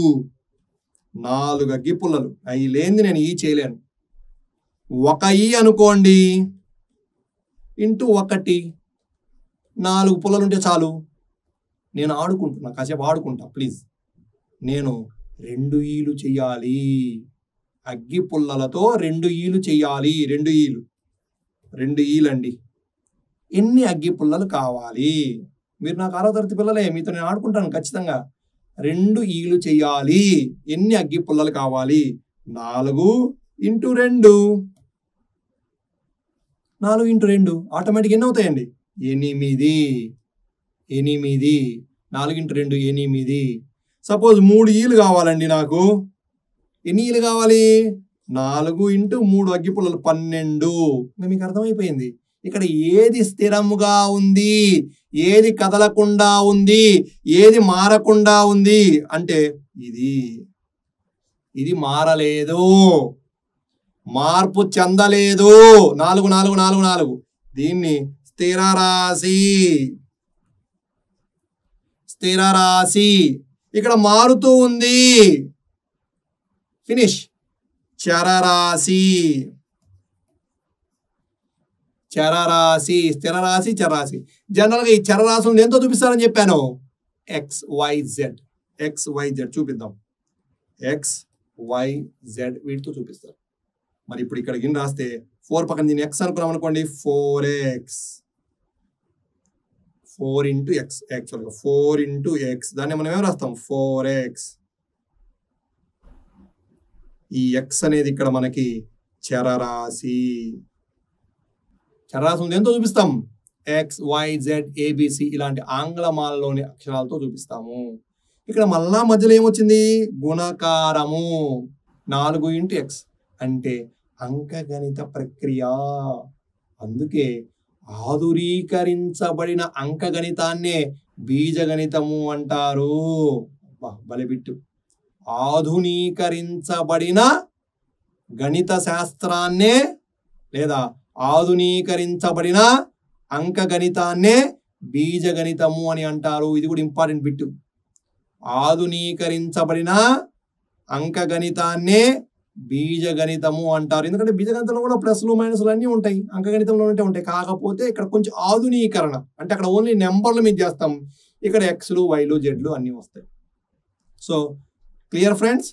నాలుగు అగ్గి పుల్లలు అవి లేనిది నేను ఈ చేయలేను ఒక ఈ అనుకోండి ఇంటూ ఒకటి నాలుగు పుల్లలు ఉంటే చాలు నేను ఆడుకుంటున్నా కాసేపు ఆడుకుంటా ప్లీజ్ నేను రెండు ఈలు చేయాలి అగ్గి పుల్లలతో రెండు ఈలు చేయాలి రెండు ఈలు రెండు ఈలండి ఎన్ని అగ్గి పుల్లలు కావాలి మీరు నాకు ఆరో తరగతి పిల్లలే మీతో నేను ఆడుకుంటాను ఖచ్చితంగా రెండు ఈలు చేయాలి ఎన్ని అగ్గి పుల్లలు కావాలి నాలుగు ఇంటూ రెండు నాలుగు ఇంటూ రెండు ఆటోమేటిక్ ఎన్ని అవుతాయండి ఎనిమిది ఎనిమిది నాలుగు ఇంటూ రెండు ఎనిమిది సపోజ్ మూడు ఈలు కావాలండి నాకు ఎన్ని ఇల్లు కావాలి నాలుగు ఇంటూ మూడు అగ్గి పుల్లలు పన్నెండు ఇంకా మీకు అర్థమైపోయింది ఇక్కడ ఏది స్థిరముగా ఉంది ఏది కదలకుండా ఉంది ఏది మారకుండా ఉంది అంటే ఇది ఇది మారలేదు మార్పు చెందలేదు నాలుగు నాలుగు నాలుగు నాలుగు దీన్ని స్థిర రాశి స్థిర రాశి ఇక్కడ మారుతూ ఉంది ఫినిష్ చరరాశి చరరాశి స్థిరరాశి చరరాశి జనరల్గా ఈ చరరాశులను ఎంతో చూపిస్తారని చెప్పాను x y z x y z చూపిద్దాం ఎక్స్ వై జెడ్ వీటితో చూపిస్తారు మరి ఇప్పుడు ఇక్కడ గిన్ రాస్తే ఫోర్ పక్కన దీన్ని ఎక్స్ అనుకున్నాం అనుకోండి four x four into x యాక్చువల్గా ఫోర్ ఇంటూ ఎక్స్ దాన్ని మనం ఏమి రాస్తాం ఫోర్ ఎక్స్ ఈ ఎక్స్ అనేది ఇక్కడ మనకి చరరాశి చరరాశి ఉంది ఎంతో చూపిస్తాం ఎక్స్ వై జెడ్ ఏబిసి ఇలాంటి ఆంగ్లమాలలోని అక్షరాలతో చూపిస్తాము ఇక్కడ మళ్ళా మధ్యలో ఏమొచ్చింది గుణకారము నాలుగు ఇంటూ ఎక్స్ అంటే అంకగణిత ప్రక్రియ అందుకే ఆధురీకరించబడిన అంకగణితాన్నే బీజగణితము అంటారు బలిబిట్టు ఆధునీకరించబడిన గణిత శాస్త్రాన్నే లేదా ఆధునీకరించబడిన అంకగణితాన్నే బీజగణితము అని అంటారు ఇది కూడా ఇంపార్టెంట్ బిట్ ఆధునీకరించబడిన అంకగణితాన్నే బీజగణితము అంటారు ఎందుకంటే బీజగణితంలో కూడా ప్లస్లు మైనస్లు అన్నీ ఉంటాయి అంకగణితంలో ఉంటే ఉంటాయి కాకపోతే ఇక్కడ కొంచెం ఆధునీకరణ అంటే అక్కడ ఓన్లీ నెంబర్లు మీద చేస్తాం ఇక్కడ ఎక్స్లు వైలు జెడ్లు అన్నీ వస్తాయి సో క్లియర్ ఫ్రెండ్స్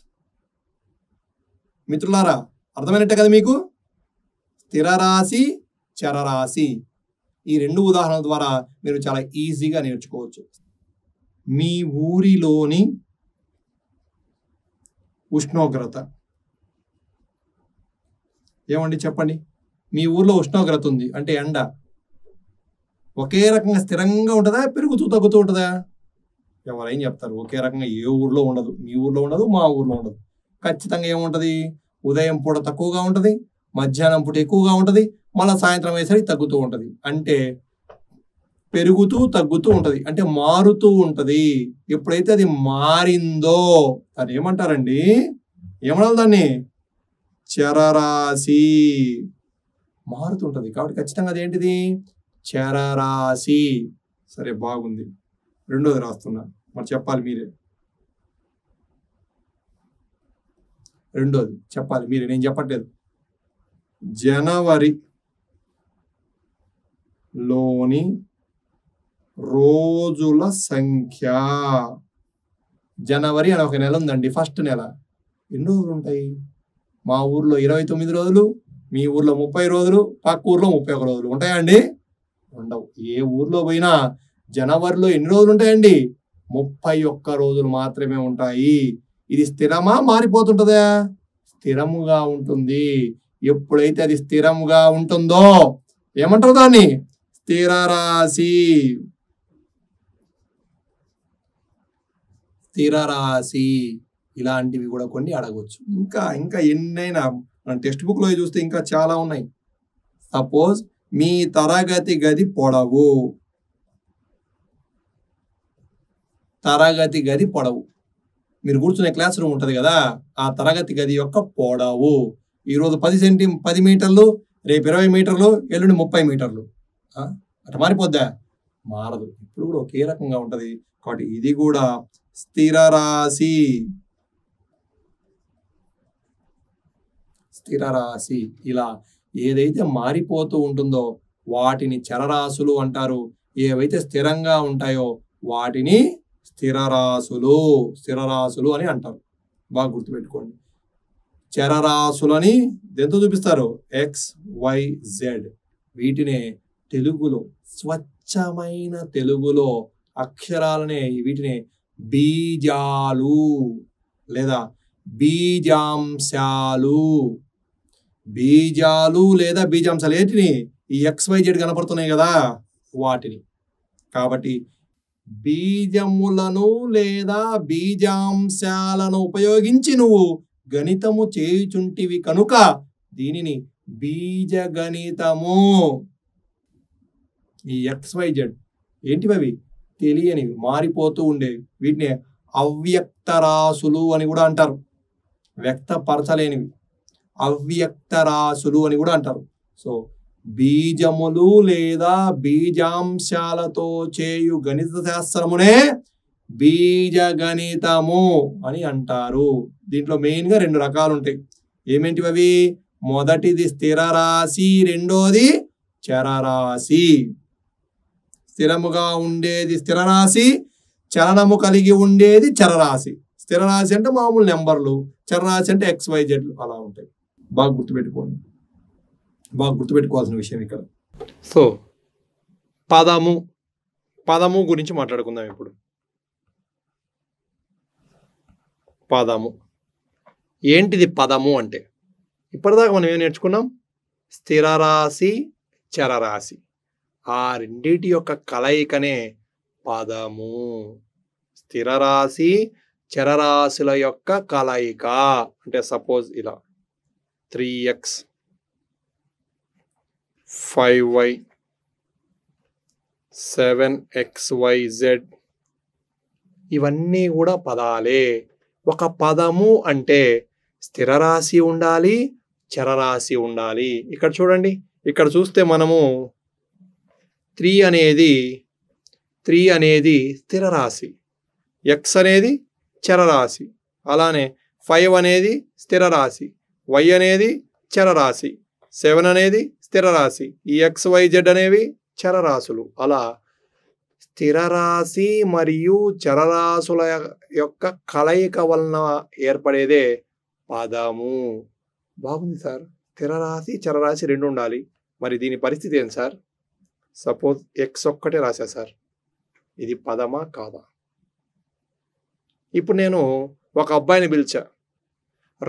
మిత్రులారా అర్థమైనట్టే కదా మీకు స్థిరరాశి చరరాశి ఈ రెండు ఉదాహరణల ద్వారా మీరు చాలా ఈజీగా నేర్చుకోవచ్చు మీ ఊరిలోని ఉష్ణోగ్రత ఏమండి చెప్పండి మీ ఊర్లో ఉష్ణోగ్రత ఉంది అంటే ఎండ ఒకే రకంగా స్థిరంగా ఉంటుందా పెరుగుతూ తగ్గుతూ ఉంటుందా ఎవరైనా చెప్తారు ఒకే రకంగా ఏ ఊర్లో ఉండదు మీ ఊర్లో ఉండదు మా ఊర్లో ఉండదు ఖచ్చితంగా ఏముంటుంది ఉదయం పూట తక్కువగా ఉంటుంది మధ్యాహ్నం పూట ఎక్కువగా ఉంటుంది మళ్ళీ సాయంత్రం వేసరికి తగ్గుతూ ఉంటుంది అంటే పెరుగుతూ తగ్గుతూ ఉంటుంది అంటే మారుతూ ఉంటుంది ఎప్పుడైతే అది మారిందో దాన్ని ఏమంటారండి ఏమనాలి దాన్ని చరరాశి మారుతుంటుంది కాబట్టి ఖచ్చితంగా అదేంటిది చరరాశి సరే బాగుంది రెండోది రాస్తున్నా మరి చెప్పాలి మీరే రెండోది చెప్పాలి మీరే నేను చెప్పట్లేదు జనవరి లోని రోజుల సంఖ్య జనవరి అని ఒక నెల ఉందండి ఫస్ట్ నెల ఎన్ని రోజులు ఉంటాయి మా ఊర్లో ఇరవై తొమ్మిది రోజులు మీ ఊర్లో ముప్పై రోజులు పక్క ఊర్లో ముప్పై ఒక రోజులు ఉంటాయా అండి ఉండవు ఏ ఊర్లో పోయినా జనవరిలో ఎన్ని రోజులు ఉంటాయండి ముప్పై ఒక్క రోజులు మాత్రమే ఉంటాయి ఇది స్థిరమా మారిపోతుంటుందా స్థిరముగా ఉంటుంది ఎప్పుడైతే అది స్థిరముగా ఉంటుందో ఏమంటారు దాన్ని స్థిర రాశి స్థిర రాశి ఇలాంటివి కూడా కొన్ని అడగవచ్చు ఇంకా ఇంకా ఎన్నైనా మనం టెక్స్ట్ బుక్లో చూస్తే ఇంకా చాలా ఉన్నాయి సపోజ్ మీ తరగతి గది పొడవు తరగతి గది పొడవు మీరు కూర్చునే క్లాస్ రూమ్ ఉంటుంది కదా ఆ తరగతి గది యొక్క పొడవు ఈరోజు పది సెంటి పది మీటర్లు రేపు ఇరవై మీటర్లు ఎల్లుండి ముప్పై మీటర్లు అట్లా మారిపోద్దా మారదు ఇప్పుడు కూడా ఒకే రకంగా ఉంటుంది కాబట్టి ఇది కూడా స్థిర రాశి స్థిర రాశి ఇలా ఏదైతే మారిపోతూ ఉంటుందో వాటిని చరరాశులు అంటారు ఏవైతే స్థిరంగా ఉంటాయో వాటిని స్థిరరాశులు స్థిరరాశులు అని అంటారు బాగా గుర్తుపెట్టుకోండి చరరాశులని దెంతో చూపిస్తారు ఎక్స్ వై జెడ్ వీటినే తెలుగులో స్వచ్ఛమైన తెలుగులో అక్షరాలనే వీటిని బీజాలు లేదా బీజాంశాలు బీజాలు లేదా బీజాంశాలు ఏంటిని ఈ ఎక్స్ వై జెడ్ కనపడుతున్నాయి కదా వాటిని కాబట్టి బీజములను లేదా బీజాంశాలను ఉపయోగించి నువ్వు గణితము చేయుచుంటివి కనుక దీనిని బీజగణితము ఈ జెడ్ ఏంటివి అవి తెలియనివి మారిపోతూ ఉండేవి వీటిని రాసులు అని కూడా అంటారు వ్యక్తపరచలేనివి రాసులు అని కూడా అంటారు సో బీజములు లేదా బీజాంశాలతో చేయు గణిత శాస్త్రమునే బీజ గణితము అని అంటారు దీంట్లో మెయిన్గా రెండు రకాలు ఉంటాయి ఏమేంటివి అవి మొదటిది స్థిర రాశి రెండోది చరరాశి స్థిరముగా ఉండేది స్థిర రాశి చలనము కలిగి ఉండేది చరరాశి స్థిర రాశి అంటే మామూలు నెంబర్లు చరరాశి అంటే ఎక్స్ వై అలా ఉంటాయి బాగా గుర్తుపెట్టుకోండి బాగా గుర్తుపెట్టుకోవాల్సిన విషయం ఇక్కడ సో పాదాము పాదాము గురించి మాట్లాడుకుందాం ఇప్పుడు పాదాము ఏంటిది పదము అంటే ఇప్పటిదాకా మనం ఏం నేర్చుకున్నాం స్థిరరాశి చరరాశి ఆ రెండింటి యొక్క కలయికనే పదము స్థిరరాశి చరరాశుల యొక్క కలయిక అంటే సపోజ్ ఇలా త్రీ ఎక్స్ 5y, 7xyz ఇవన్నీ కూడా పదాలే ఒక పదము అంటే స్థిరరాశి ఉండాలి చరరాశి ఉండాలి ఇక్కడ చూడండి ఇక్కడ చూస్తే మనము త్రీ అనేది త్రీ అనేది స్థిరరాశి ఎక్స్ అనేది చరరాశి అలానే ఫైవ్ అనేది స్థిరరాశి వై అనేది చరరాశి సెవెన్ అనేది స్థిరరాశి ఈ ఎక్స్ వైజెడ్ అనేవి చరరాశులు అలా స్థిరరాశి మరియు చరరాశుల యొక్క కలయిక వలన ఏర్పడేదే పాదాము బాగుంది సార్ స్థిరరాశి చరరాశి రెండు ఉండాలి మరి దీని పరిస్థితి ఏంటి సార్ సపోజ్ ఎక్స్ ఒక్కటే రాశా సార్ ఇది పదమా కాదా ఇప్పుడు నేను ఒక అబ్బాయిని పిలిచా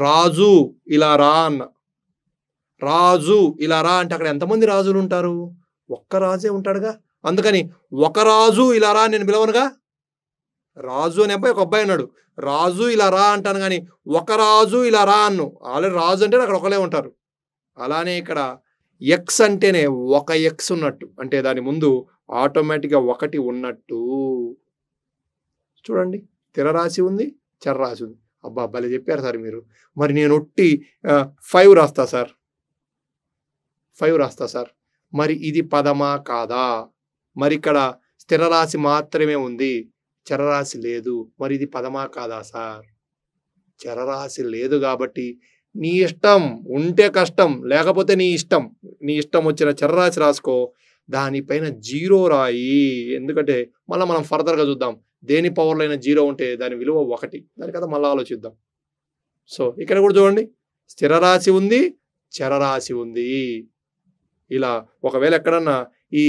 రాజు ఇలా రా అన్నా రాజు ఇలా రా అంటే అక్కడ ఎంతమంది రాజులు ఉంటారు ఒక్క రాజే ఉంటాడుగా అందుకని ఒక రాజు ఇలా రా నేను పిలవనుగా రాజు అనే అబ్బాయి ఒక అబ్బాయి అన్నాడు రాజు ఇలా రా అంటాను కానీ ఒక రాజు ఇలా రా అన్ను ఆల్రెడీ రాజు అంటే అక్కడ ఒకలే ఉంటారు అలానే ఇక్కడ ఎక్స్ అంటేనే ఒక ఎక్స్ ఉన్నట్టు అంటే దాని ముందు ఆటోమేటిక్గా ఒకటి ఉన్నట్టు చూడండి తిరరాశి ఉంది చెర్రాశి ఉంది అబ్బా భలే చెప్పారు సార్ మీరు మరి నేను ఒట్టి ఫైవ్ రాస్తా సార్ ఫైవ్ రాస్తా సార్ మరి ఇది పదమా కాదా మరి ఇక్కడ స్థిరరాశి మాత్రమే ఉంది చరరాశి లేదు మరి ఇది పదమా కాదా సార్ చరరాశి లేదు కాబట్టి నీ ఇష్టం ఉంటే కష్టం లేకపోతే నీ ఇష్టం నీ ఇష్టం వచ్చిన చరరాశి రాసుకో దానిపైన జీరో రాయి ఎందుకంటే మళ్ళీ మనం ఫర్దర్గా చూద్దాం దేని పవర్లో అయినా జీరో ఉంటే దాని విలువ ఒకటి దానికదా మళ్ళీ ఆలోచిద్దాం సో ఇక్కడ కూడా చూడండి స్థిరరాశి ఉంది చరరాశి ఉంది ఇలా ఒకవేళ ఎక్కడన్నా ఈ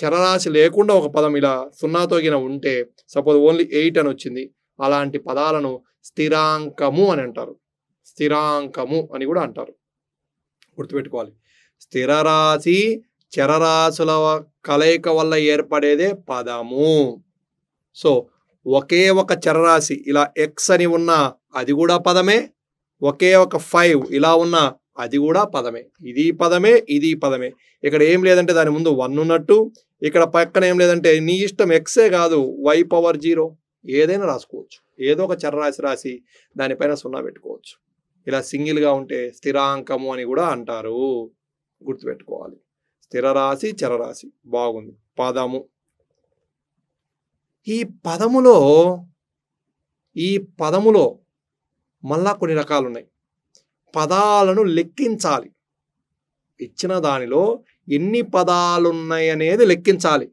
చరరాశి లేకుండా ఒక పదం ఇలా సున్నాతోగిన ఉంటే సపోజ్ ఓన్లీ ఎయిట్ అని వచ్చింది అలాంటి పదాలను స్థిరాంకము అని అంటారు స్థిరాంకము అని కూడా అంటారు గుర్తుపెట్టుకోవాలి స్థిరరాశి చరరాశుల కలయిక వల్ల ఏర్పడేదే పదము సో ఒకే ఒక చరరాశి ఇలా ఎక్స్ అని ఉన్న అది కూడా పదమే ఒకే ఒక ఫైవ్ ఇలా ఉన్న అది కూడా పదమే ఇది పదమే ఇది పదమే ఇక్కడ ఏం లేదంటే దాని ముందు వన్ ఉన్నట్టు ఇక్కడ పక్కన ఏం లేదంటే నీ ఇష్టం ఎక్సే కాదు వై పవర్ జీరో ఏదైనా రాసుకోవచ్చు ఏదో ఒక చర్రాశి రాసి దానిపైన సున్నా పెట్టుకోవచ్చు ఇలా సింగిల్గా ఉంటే స్థిరాంకము అని కూడా అంటారు గుర్తుపెట్టుకోవాలి స్థిర రాశి చరరాశి బాగుంది పదము ఈ పదములో ఈ పదములో మళ్ళా కొన్ని రకాలు ఉన్నాయి పదాలను లెక్కించాలి ఇచ్చిన దానిలో ఎన్ని పదాలున్నాయనేది లెక్కించాలి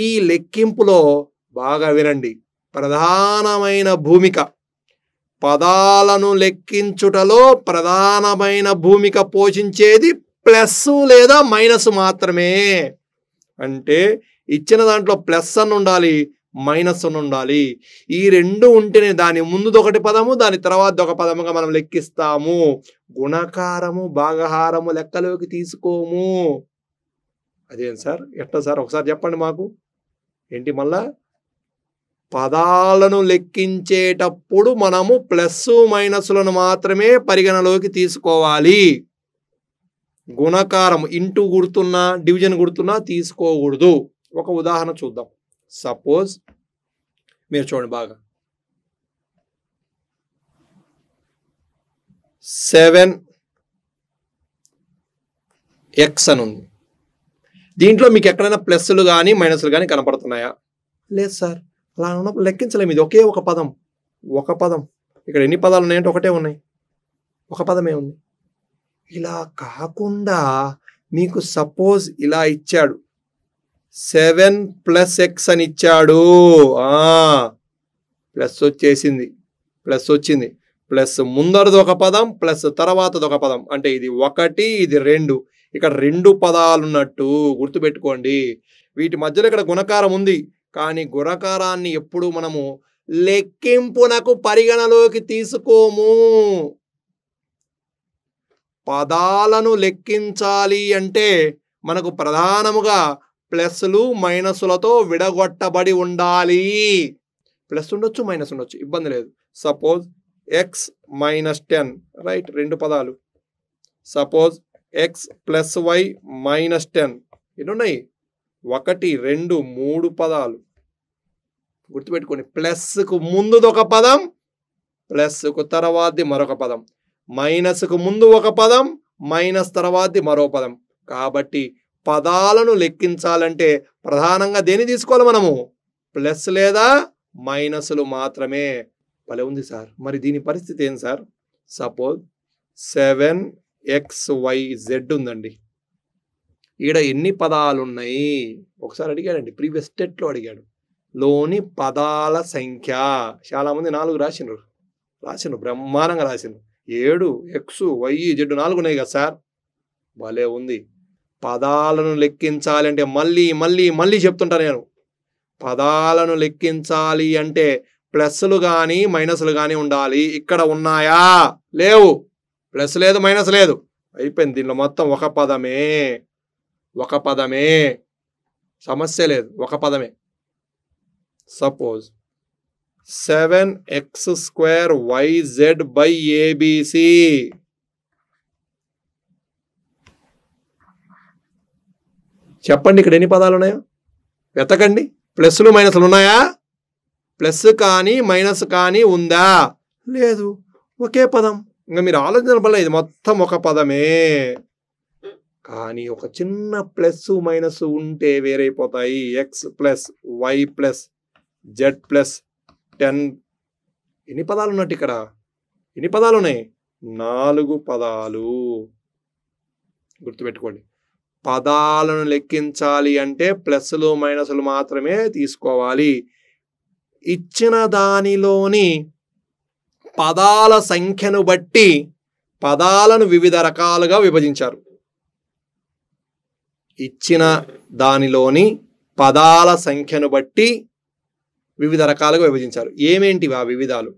ఈ లెక్కింపులో బాగా వినండి ప్రధానమైన భూమిక పదాలను లెక్కించుటలో ప్రధానమైన భూమిక పోషించేది ప్లస్ లేదా మైనస్ మాత్రమే అంటే ఇచ్చిన దాంట్లో ప్లస్ అని ఉండాలి మైనస్ వన్ ఉండాలి ఈ రెండు ఉంటేనే దాని ముందుది ఒకటి పదము దాని తర్వాత ఒక పదముగా మనం లెక్కిస్తాము గుణకారము భాగహారము లెక్కలోకి తీసుకోము అదేం సార్ ఎట్లా సార్ ఒకసారి చెప్పండి మాకు ఏంటి మళ్ళా పదాలను లెక్కించేటప్పుడు మనము ప్లస్ మైనస్లను మాత్రమే పరిగణలోకి తీసుకోవాలి గుణకారం ఇంటూ గుర్తున్నా డివిజన్ గుర్తున్నా తీసుకోకూడదు ఒక ఉదాహరణ చూద్దాం సపోజ్ మీరు చూడండి బాగా సెవెన్ ఎక్స్ అని ఉంది దీంట్లో మీకు ఎక్కడైనా ప్లస్లు కానీ మైనస్లు కానీ కనపడుతున్నాయా లేదు సార్ అలా ఉన్నప్పుడు లెక్కించలేము ఇది ఒకే ఒక పదం ఒక పదం ఇక్కడ ఎన్ని పదాలు ఉన్నాయంటే ఒకటే ఉన్నాయి ఒక పదమే ఉంది ఇలా కాకుండా మీకు సపోజ్ ఇలా ఇచ్చాడు సెవెన్ ప్లస్ ఎక్స్ అని ఇచ్చాడు ప్లస్ వచ్చేసింది ప్లస్ వచ్చింది ప్లస్ ముందరది ఒక పదం ప్లస్ తర్వాతది ఒక పదం అంటే ఇది ఒకటి ఇది రెండు ఇక్కడ రెండు పదాలున్నట్టు గుర్తుపెట్టుకోండి వీటి మధ్యలో ఇక్కడ గుణకారం ఉంది కానీ గుణకారాన్ని ఎప్పుడు మనము లెక్కింపునకు పరిగణలోకి తీసుకోము పదాలను లెక్కించాలి అంటే మనకు ప్రధానముగా ప్లస్లు మైనస్లతో విడగొట్టబడి ఉండాలి ప్లస్ ఉండొచ్చు మైనస్ ఉండొచ్చు ఇబ్బంది లేదు suppose x minus ten right రెండు పదాలు suppose x plus y minus ten ఉన్నాయి ఒకటి రెండు మూడు పదాలు గుర్తుపెట్టుకోండి ప్లస్కు ముందుది ఒక పదం ప్లస్కు తర్వాతది మరొక పదం మైనస్కు ముందు ఒక పదం మైనస్ తర్వాతది మరో పదం కాబట్టి పదాలను లెక్కించాలంటే ప్రధానంగా దేని తీసుకోవాలి మనము ప్లస్ లేదా మైనస్లు మాత్రమే భలే ఉంది సార్ మరి దీని పరిస్థితి ఏం sir suppose seven x y z ఉందండి ఈడ ఎన్ని పదాలు ఉన్నాయి ఒకసారి అడిగాడండి ప్రీవియస్ టెట్లో అడిగాడు లోని పదాల సంఖ్య చాలామంది నాలుగు రాసినారు రాసిండ్రు బ్రహ్మాండంగా రాసిండ్రు ఏడు ఎక్స్ వై జెడ్ నాలుగు ఉన్నాయి కదా సార్ భలే ఉంది పదాలను లెక్కించాలి అంటే మళ్ళీ మళ్ళీ మళ్ళీ చెప్తుంటా నేను పదాలను లెక్కించాలి అంటే ప్లస్లు కానీ మైనస్లు కానీ ఉండాలి ఇక్కడ ఉన్నాయా లేవు ప్లస్ లేదు మైనస్ లేదు అయిపోయింది దీనిలో మొత్తం ఒక పదమే ఒక పదమే సమస్య లేదు ఒక పదమే suppose seven x square y z by ABC చెప్పండి ఇక్కడ ఎన్ని పదాలు ఉన్నాయో వెతకండి ప్లస్లు మైనస్లు ఉన్నాయా ప్లస్ కానీ మైనస్ కానీ ఉందా లేదు ఒకే పదం ఇంకా మీరు ఆలోచన వల్ల ఇది మొత్తం ఒక పదమే కానీ ఒక చిన్న ప్లస్ మైనస్ ఉంటే వేరైపోతాయి x plus y plus z plus ten ఎన్ని పదాలు ఉన్నట్టు ఇక్కడ ఎన్ని పదాలు ఉన్నాయి నాలుగు పదాలు గుర్తుపెట్టుకోండి పదాలను లెక్కించాలి అంటే ప్లస్లు మైనస్లు మాత్రమే తీసుకోవాలి ఇచ్చిన దానిలోని పదాల సంఖ్యను బట్టి పదాలను వివిధ రకాలుగా విభజించారు ఇచ్చిన దానిలోని పదాల సంఖ్యను బట్టి వివిధ రకాలుగా విభజించారు ఏమేంటివి ఆ వివిధాలు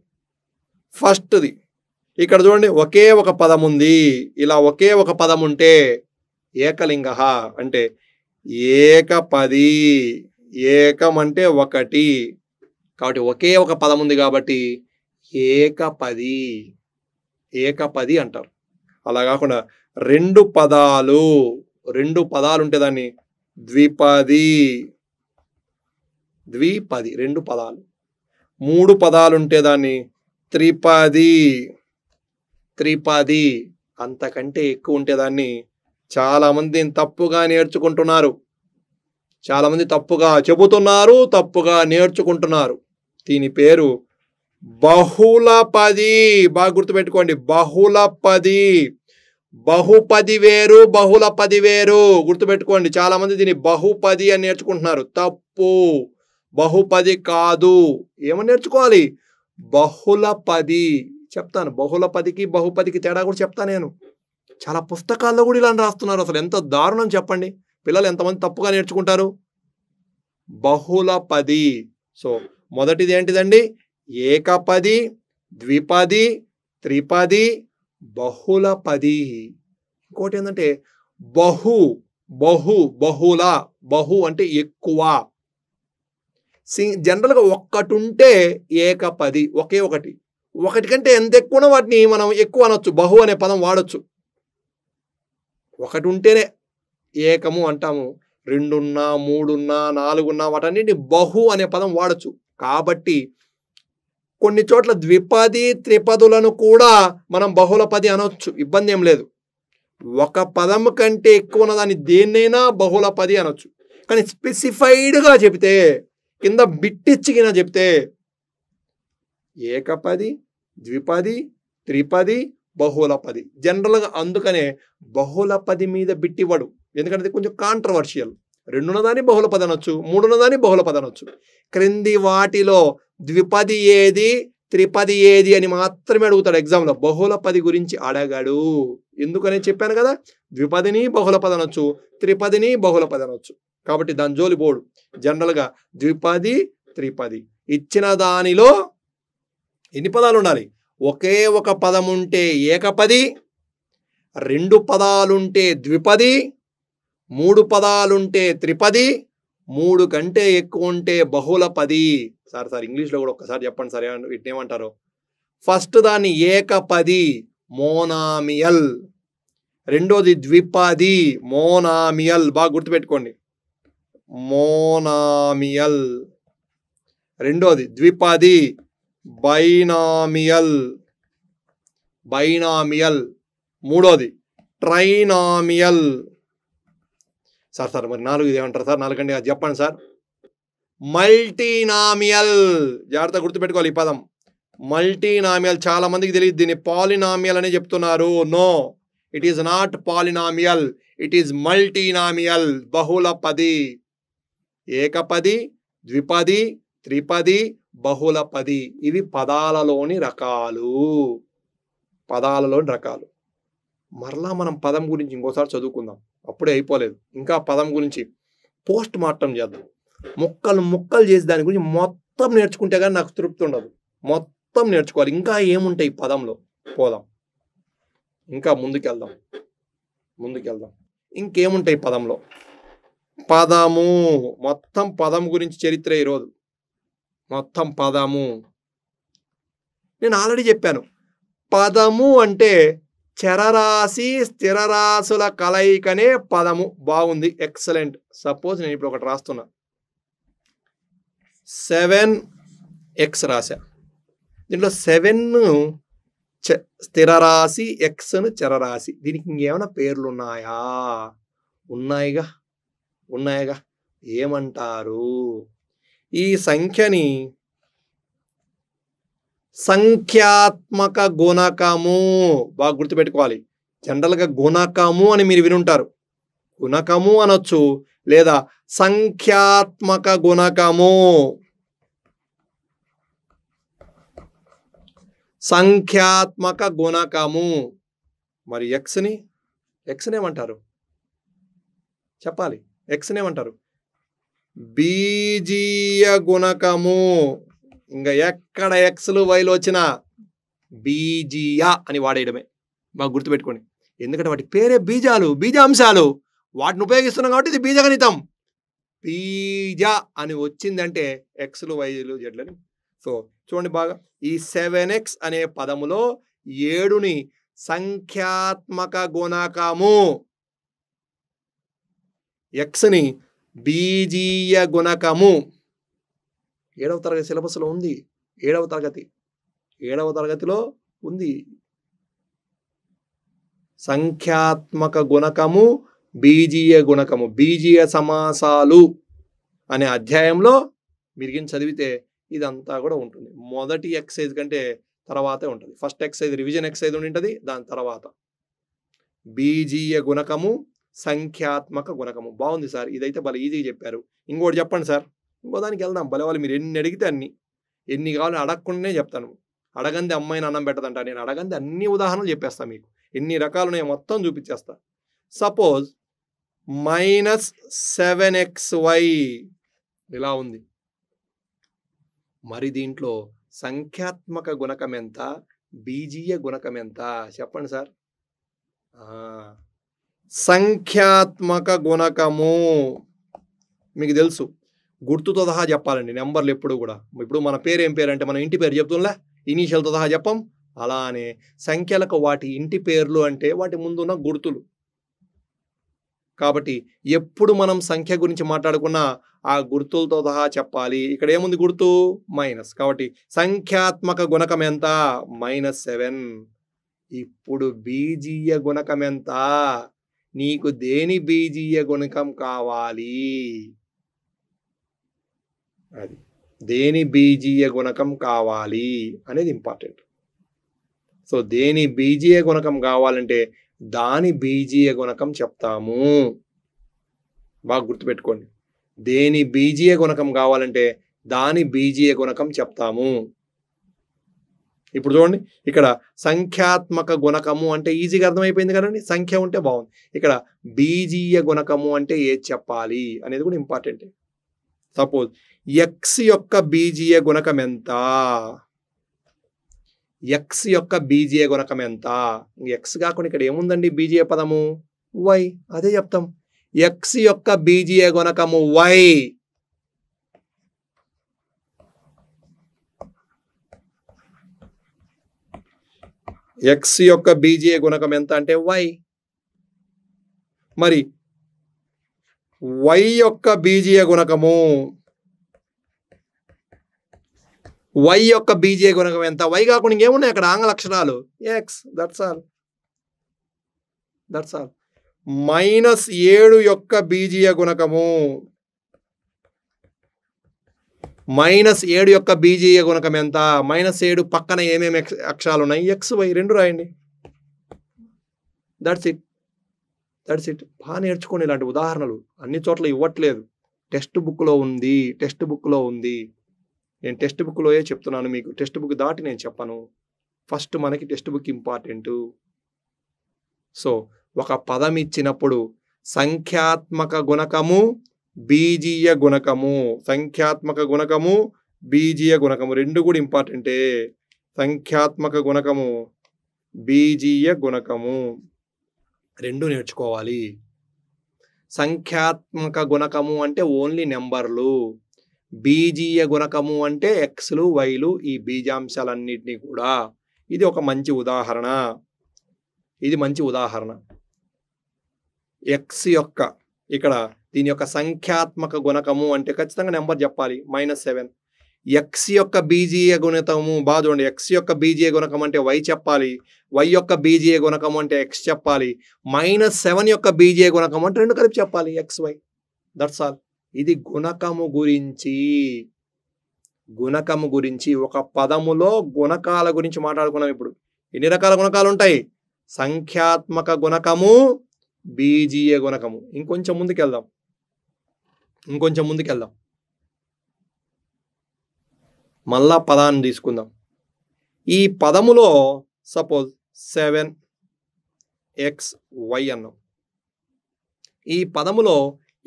ఫస్ట్ది ఇక్కడ చూడండి ఒకే ఒక పదం ఉంది ఇలా ఒకే ఒక పదం ఉంటే ఏకలింగ అంటే ఏకపది ఏకం అంటే ఒకటి కాబట్టి ఒకే ఒక పదం ఉంది కాబట్టి ఏకపది ఏకపది అంటారు అలా కాకుండా రెండు పదాలు రెండు పదాలు ఉంటే దాన్ని ద్విపది ద్విపది రెండు పదాలు మూడు పదాలు ఉంటే దాన్ని త్రిపది త్రిపది అంతకంటే ఎక్కువ ఉంటే దాన్ని చాలామంది తప్పుగా నేర్చుకుంటున్నారు చాలామంది తప్పుగా చెబుతున్నారు తప్పుగా నేర్చుకుంటున్నారు దీని పేరు బహుళపది బాగా గుర్తుపెట్టుకోండి బహుళపది బహుపది వేరు బహుళపది వేరు గుర్తుపెట్టుకోండి చాలామంది దీన్ని బహుపది అని నేర్చుకుంటున్నారు తప్పు బహుపది కాదు ఏమని నేర్చుకోవాలి బహుళపది చెప్తాను బహుళపదికి బహుపదికి తేడా కూడా చెప్తాను నేను చాలా పుస్తకాల్లో కూడా ఇలా రాస్తున్నారు అసలు ఎంత దారుణం చెప్పండి పిల్లలు ఎంతమంది తప్పుగా నేర్చుకుంటారు బహుళ పది సో మొదటిది ఏంటిదండి ఏకపది ద్విపది త్రిపది బహుళ పది ఇంకోటి ఏంటంటే బహు బహు బహుళ బహు అంటే ఎక్కువ సి జనరల్గా ఒక్కటి ఉంటే ఏకపది ఒకే ఒకటి ఒకటి కంటే ఎంత ఎక్కువనో వాటిని మనం ఎక్కువ అనొచ్చు బహు అనే పదం వాడచ్చు ఒకటి ఉంటేనే ఏకము అంటాము రెండున్నా మూడున్నా నాలుగున్నా వాటన్నిటి బహు అనే పదం వాడచ్చు కాబట్టి కొన్ని చోట్ల ద్విపది త్రిపదులను కూడా మనం బహుళ పది అనొచ్చు ఇబ్బంది ఏం లేదు ఒక పదం కంటే ఎక్కువ ఉన్నదాన్ని దేన్నైనా బహుళ పది అనొచ్చు కానీ స్పెసిఫైడ్గా చెబితే కింద బిట్టిచ్చికిన చెప్తే ఏకపది ద్విపది త్రిపది బహుళపది జనరల్గా అందుకనే బహుళపది మీద బిట్టివ్వడు ఎందుకంటే కొంచెం కాంట్రవర్షియల్ రెండున్నదాన్ని బహుళ పది అనొచ్చు మూడు బహుళ పది అనొచ్చు క్రింది వాటిలో ద్విపది ఏది త్రిపది ఏది అని మాత్రమే అడుగుతాడు ఎగ్జామ్లో బహుళ పది గురించి అడగడు ఎందుకని చెప్పాను కదా ద్విపదిని బహుళ అనొచ్చు త్రిపదిని బహుళ అనొచ్చు కాబట్టి దాని జోలి బోర్డు జనరల్గా ద్విపది త్రిపది ఇచ్చిన దానిలో ఎన్ని పదాలు ఉండాలి ఒకే ఒక పదముంటే ఏకపది రెండు పదాలుంటే ద్విపది మూడు పదాలుంటే త్రిపది మూడు కంటే ఎక్కువ ఉంటే బహుళ పది సార్ సార్ ఇంగ్లీష్లో కూడా ఒక్కసారి చెప్పండి సార్ వీటినేమంటారు ఫస్ట్ దాన్ని ఏకపది మోనామియల్ రెండోది ద్విపది మోనామియల్ బాగా గుర్తుపెట్టుకోండి మోనామియల్ రెండోది ద్విపది బైనామియల్ బైనామియల్ మూడోది ట్రైనామియల్ సార్ సార్ మరి నాలుగు ఏమంటారు సార్ నాలుగండి అది చెప్పండి సార్ మల్టీనామియల్ జాగ్రత్త గుర్తుపెట్టుకోవాలి ఈ పదం మల్టీనామియల్ చాలామందికి తెలియదు దీన్ని పాలినామియల్ అని చెప్తున్నారు no it is not polynomial it is multinomial బహుళ పది ఏకపది ద్విపది త్రిపది బహుళ పది ఇవి పదాలలోని రకాలు పదాలలోని రకాలు మరలా మనం పదం గురించి ఇంకోసారి చదువుకుందాం అప్పుడే అయిపోలేదు ఇంకా పదం గురించి పోస్ట్ మార్టం చేద్దాం ముక్కలు ముక్కలు చేసి దాని గురించి మొత్తం నేర్చుకుంటే కానీ నాకు తృప్తి ఉండదు మొత్తం నేర్చుకోవాలి ఇంకా ఏముంటాయి పదంలో పోదాం ఇంకా ముందుకెళ్దాం ముందుకెళ్దాం ఇంకేముంటాయి పదంలో పదము మొత్తం పదం గురించి చరిత్ర ఈరోజు మొత్తం పదము నేను ఆల్రెడీ చెప్పాను పదము అంటే చరరాశి స్థిరరాశుల కలయికనే పదము బాగుంది ఎక్సలెంట్ సపోజ్ నేను ఇప్పుడు ఒకటి రాస్తున్నా సెవెన్ ఎక్స్ రాశా దీంట్లో సెవెన్ను చ స్థిరరాశి ఎక్స్ను చరరాశి దీనికి ఇంకేమైనా పేర్లు ఉన్నాయా ఉన్నాయిగా ఉన్నాయిగా ఏమంటారు ఈ సంఖ్యని సంఖ్యాత్మక గుణకము బాగా గుర్తుపెట్టుకోవాలి జనరల్గా గుణకము అని మీరు వినుంటారు గుణకము అనొచ్చు లేదా సంఖ్యాత్మక గుణకము సంఖ్యాత్మక గుణకము మరి ఎక్స్ని ఎక్స్నేమంటారు చెప్పాలి ఎక్స్నేమంటారు బీజీయ గుణకము ఇంకా ఎక్కడ ఎక్స్లు వైలు వచ్చినా బీజీయ అని వాడేయడమే బాగా గుర్తుపెట్టుకోండి ఎందుకంటే వాటి పేరే బీజాలు బీజాంశాలు వాటిని ఉపయోగిస్తున్నాం కాబట్టి ఇది బీజగణితం బీజ అని వచ్చిందంటే ఎక్స్లు వైలు జడ్లని సో చూడండి బాగా ఈ సెవెన్ ఎక్స్ అనే పదములో ఏడుని సంఖ్యాత్మక గుణకము ఎక్స్ని బీజీయ గుణకము ఏడవ తరగతి సిలబస్లో ఉంది ఏడవ తరగతి ఏడవ తరగతిలో ఉంది సంఖ్యాత్మక గుణకము బీజీయ గుణకము బీజీయ సమాసాలు అనే అధ్యాయంలో మీరు చదివితే ఇదంతా కూడా ఉంటుంది మొదటి ఎక్సైజ్ కంటే తర్వాతే ఉంటుంది ఫస్ట్ ఎక్సైజ్ రివిజన్ ఎక్సైజ్ ఉంటుంది దాని తర్వాత బీజీయ గుణకము సంఖ్యాత్మక గుణకము బాగుంది సార్ ఇదైతే భలే ఈజీగా చెప్పారు ఇంకోటి చెప్పండి సార్ ఇంకో దానికి వెళ్దాం భలే వాళ్ళు మీరు ఎన్ని అడిగితే అన్ని ఎన్ని కావాలో అడగకుండానే చెప్తాను అడగంది అమ్మాయిని అన్నం పెట్టదంట నేను అడగంది అన్ని ఉదాహరణలు చెప్పేస్తాను మీకు ఎన్ని రకాలు నేను మొత్తం చూపించేస్తా suppose minus seven x y ఇలా ఉంది మరి దీంట్లో సంఖ్యాత్మక గుణకం ఎంత బీజీయ గుణకం ఎంత చెప్పండి సార్ సంఖ్యాత్మక గుణకము మీకు తెలుసు గుర్తుతో సహా చెప్పాలండి నెంబర్లు ఎప్పుడు కూడా ఇప్పుడు మన పేరు ఏం పేరు అంటే మన ఇంటి పేరు చెప్తుందిలే ఇనీషియల్తో సహా చెప్పం అలానే సంఖ్యలకు వాటి ఇంటి పేర్లు అంటే వాటి ముందున్న గుర్తులు కాబట్టి ఎప్పుడు మనం సంఖ్య గురించి మాట్లాడుకున్నా ఆ గుర్తులతో సహా చెప్పాలి ఇక్కడ ఏముంది గుర్తు మైనస్ కాబట్టి సంఖ్యాత్మక గుణకం ఎంత మైనస్ సెవెన్ ఇప్పుడు బీజీయ గుణకం ఎంత నీకు దేని బీజీయ గుణకం కావాలి అది దేని బీజీయ గుణకం కావాలి అనేది ఇంపార్టెంట్ సో దేని బీజీయ గుణకం కావాలంటే దాని బీజీయ గుణకం చెప్తాము బాగా గుర్తుపెట్టుకోండి దేని బీజీయ గుణకం కావాలంటే దాని బీజీయ గుణకం చెప్తాము ఇప్పుడు చూడండి ఇక్కడ సంఖ్యాత్మక గుణకము అంటే ఈజీగా అర్థమైపోయింది కదండి సంఖ్య ఉంటే బాగుంది ఇక్కడ బీజీయ గుణకము అంటే ఏది చెప్పాలి అనేది కూడా ఇంపార్టెంట్ సపోజ్ ఎక్స్ యొక్క బీజీయ గుణకం ఎంత ఎక్స్ యొక్క బీజీయ గుణకం ఎంత ఎక్స్ కాకుండా ఇక్కడ ఏముందండి బీజీయ పదము వై అదే చెప్తాం ఎక్స్ యొక్క బీజీయ గుణకము వై ఎక్స్ యొక్క బీజే గుణకం ఎంత అంటే వై మరి వై యొక్క బీజే గుణకము వై యొక్క బీజే గుణకం ఎంత వై కాకుండా ఇంకేమున్నాయి అక్కడ ఆంగ్ల అక్షరాలు x that's all that's all minus ఏడు యొక్క బీజీయ గుణకము మైనస్ ఏడు యొక్క బీజీయ గుణకం ఎంత మైనస్ ఏడు పక్కన ఏమేమి అక్షరాలు ఉన్నాయి ఎక్స్ వై రెండు రాయండి దట్స్ ఇట్ దట్స్ ఇట్ బాగా నేర్చుకోండి ఇలాంటి ఉదాహరణలు అన్ని చోట్ల ఇవ్వట్లేదు టెక్స్ట్ బుక్లో ఉంది టెక్స్ట్ బుక్లో ఉంది నేను టెక్స్ట్ బుక్లోయే చెప్తున్నాను మీకు టెక్స్ట్ బుక్ దాటి నేను చెప్పను ఫస్ట్ మనకి టెక్స్ట్ బుక్ ఇంపార్టెంటు సో ఒక పదం ఇచ్చినప్పుడు సంఖ్యాత్మక గుణకము బీజీయ గుణకము సంఖ్యాత్మక గుణకము బీజీయ గుణకము రెండు కూడా ఇంపార్టెంటే సంఖ్యాత్మక గుణకము బీజీయ గుణకము రెండు నేర్చుకోవాలి సంఖ్యాత్మక గుణకము అంటే ఓన్లీ నెంబర్లు బీజీయ గుణకము అంటే ఎక్స్లు వైలు ఈ బీజాంశాలన్నింటినీ కూడా ఇది ఒక మంచి ఉదాహరణ ఇది మంచి ఉదాహరణ ఎక్స్ యొక్క ఇక్కడ దీని యొక్క సంఖ్యాత్మక గుణకము అంటే ఖచ్చితంగా నెంబర్ చెప్పాలి మైనస్ సెవెన్ ఎక్స్ యొక్క బీజీయ గుణితము బాగా చూడండి ఎక్స్ యొక్క బీజీయ గుణకం అంటే వై చెప్పాలి వై యొక్క బీజీయ గుణకం అంటే ఎక్స్ చెప్పాలి మైనస్ సెవెన్ యొక్క బీజీయ గుణకం అంటే రెండు కలిపి చెప్పాలి ఎక్స్ వై దట్స్ ఆల్ ఇది గుణకము గురించి గుణకము గురించి ఒక పదములో గుణకాల గురించి మాట్లాడుకున్నాం ఇప్పుడు ఎన్ని రకాల గుణకాలు ఉంటాయి సంఖ్యాత్మక గుణకము బీజీఏ గుణకము ఇంకొంచెం ముందుకు వెళ్దాం ఇంకొంచెం ముందుకు వెళ్దాం మళ్ళా పదాన్ని తీసుకుందాం ఈ పదములో సపోజ్ సెవెన్ ఎక్స్ వై అన్నాం ఈ పదములో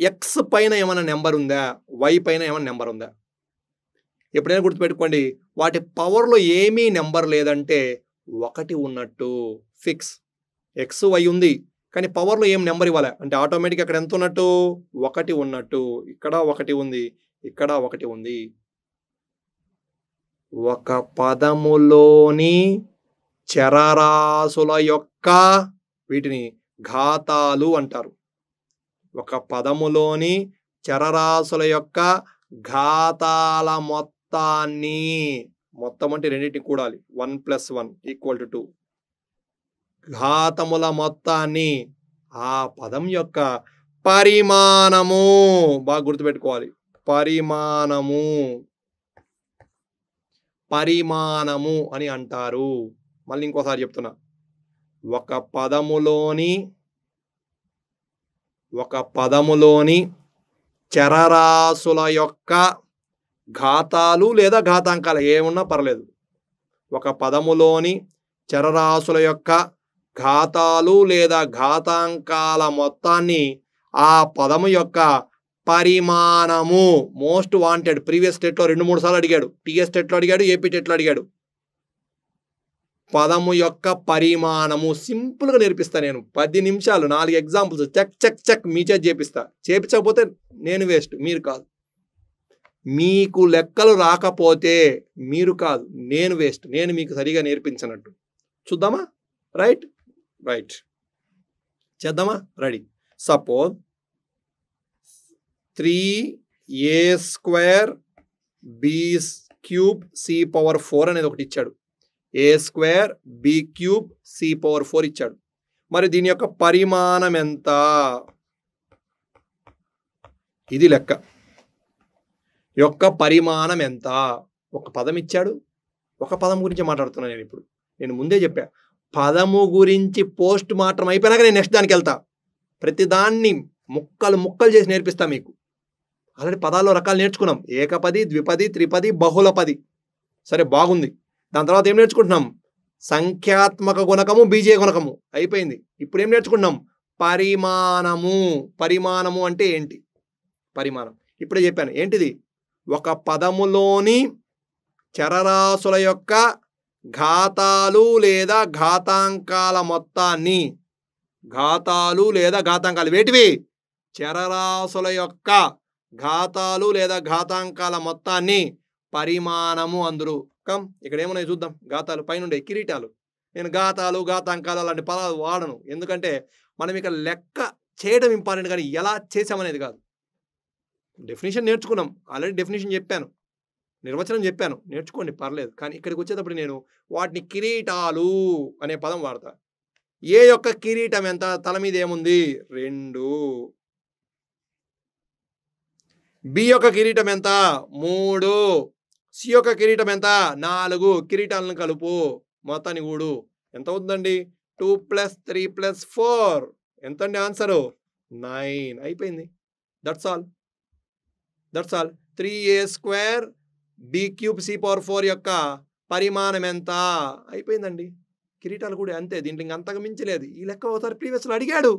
ఎక్స్ పైన ఏమైనా నెంబర్ ఉందా వై పైన ఏమైనా నెంబర్ ఉందా ఎప్పుడైనా గుర్తుపెట్టుకోండి వాటి పవర్లో ఏమీ నెంబర్ లేదంటే ఒకటి ఉన్నట్టు ఫిక్స్ ఎక్స్ వై ఉంది కానీ పవర్లో ఏం నెంబర్ ఇవ్వాలి అంటే ఆటోమేటిక్ అక్కడ ఎంత ఉన్నట్టు ఒకటి ఉన్నట్టు ఇక్కడ ఒకటి ఉంది ఇక్కడ ఒకటి ఉంది ఒక పదములోని చరరాశుల యొక్క వీటిని ఘాతాలు అంటారు ఒక పదములోని చరరాశుల యొక్క ఘాతాల మొత్తాన్ని మొత్తం అంటే రెండింటిని కూడాలి one plus one equal to two ఘాతముల మొత్తాన్ని ఆ పదం యొక్క పరిమాణము బాగా గుర్తుపెట్టుకోవాలి పరిమాణము పరిమాణము అని అంటారు మళ్ళీ ఇంకోసారి చెప్తున్నా ఒక పదములోని ఒక పదములోని చరరాశుల యొక్క ఘాతాలు లేదా ఘాతాంకాలు ఏమున్నా పర్లేదు ఒక పదములోని చరరాశుల యొక్క ఘాతాలు లేదా ఘాతాంకాల మొత్తాన్ని ఆ పదము యొక్క పరిమాణము మోస్ట్ వాంటెడ్ ప్రీవియస్ స్టేట్లో రెండు మూడు సార్లు అడిగాడు టీఎస్ స్టేట్లో అడిగాడు ఏపీ స్టేట్లో అడిగాడు పదము యొక్క పరిమాణము సింపుల్గా నేర్పిస్తాను నేను పది నిమిషాలు నాలుగు ఎగ్జాంపుల్స్ చెక్ చెక్ చెక్ మీ చేతి చేపిస్తా చేపించకపోతే నేను వేస్ట్ మీరు కాదు మీకు లెక్కలు రాకపోతే మీరు కాదు నేను వేస్ట్ నేను మీకు సరిగా నేర్పించినట్టు చూద్దామా రైట్ రైట్ చేద్దామా ready suppose three a square b cube c power four అనేది ఒకటి ఇచ్చాడు a square b cube c power four ఇచ్చాడు మరి దీని యొక్క పరిమాణం ఎంత ఇది లెక్క యొక్క పరిమాణం ఎంత ఒక పదం ఇచ్చాడు ఒక పదం గురించి మాట్లాడుతున్నాను నేను ఇప్పుడు నేను ముందే చెప్పా పదము గురించి పోస్ట్ మార్టం అయిపోయినాక నేను నెక్స్ట్ దానికి వెళ్తా ప్రతిదాన్ని ముక్కలు ముక్కలు చేసి నేర్పిస్తా మీకు ఆల్రెడీ పదాల్లో రకాలు నేర్చుకున్నాం ఏకపది ద్విపది త్రిపది బహుళపది సరే బాగుంది దాని తర్వాత ఏం నేర్చుకుంటున్నాం సంఖ్యాత్మక గుణకము బీజే గుణకము అయిపోయింది ఇప్పుడు ఏం నేర్చుకుంటున్నాం పరిమాణము పరిమాణము అంటే ఏంటి పరిమాణం ఇప్పుడే చెప్పాను ఏంటిది ఒక పదములోని చరరాశుల యొక్క ఘాతాలు లేదా ఘాతాంకాల మొత్తాన్ని ఘాతాలు లేదా ఘాతాంకాలు వేటివి చరరాశుల యొక్క ఘాతాలు లేదా ఘాతాంకాల మొత్తాన్ని పరిమాణము అందురు కం ఇక్కడ ఏమున్నాయి చూద్దాం ఘాతాలు పైనుండే కిరీటాలు నేను ఘాతాలు ఘాతాంకాలు అలాంటి పదాలు వాడను ఎందుకంటే మనం ఇక్కడ లెక్క చేయడం ఇంపార్టెంట్ కానీ ఎలా చేసామనేది కాదు డెఫినేషన్ నేర్చుకున్నాం ఆల్రెడీ డెఫినేషన్ చెప్పాను నిర్వచనం చెప్పాను నేర్చుకోండి పర్లేదు కానీ ఇక్కడికి వచ్చేటప్పుడు నేను వాటిని కిరీటాలు అనే పదం వాడతా ఏ యొక్క కిరీటం ఎంత తల మీద ఏముంది రెండు బి యొక్క కిరీటం ఎంత మూడు సి యొక్క కిరీటం ఎంత నాలుగు కిరీటాలను కలుపు మొత్తాన్ని కూడు ఎంత అవుతుందండి two plus three plus four ఎంత అండి ఆన్సరు నైన్ అయిపోయింది that's all that's all three a square b cube c power four యొక్క పరిమాణం ఎంత అయిపోయిందండి కిరీటాలు కూడా అంతే దీంట్లో ఇంక అంతగా మించలేదు ఈ లెక్క ఒకసారి ప్రీవియస్లో అడిగాడు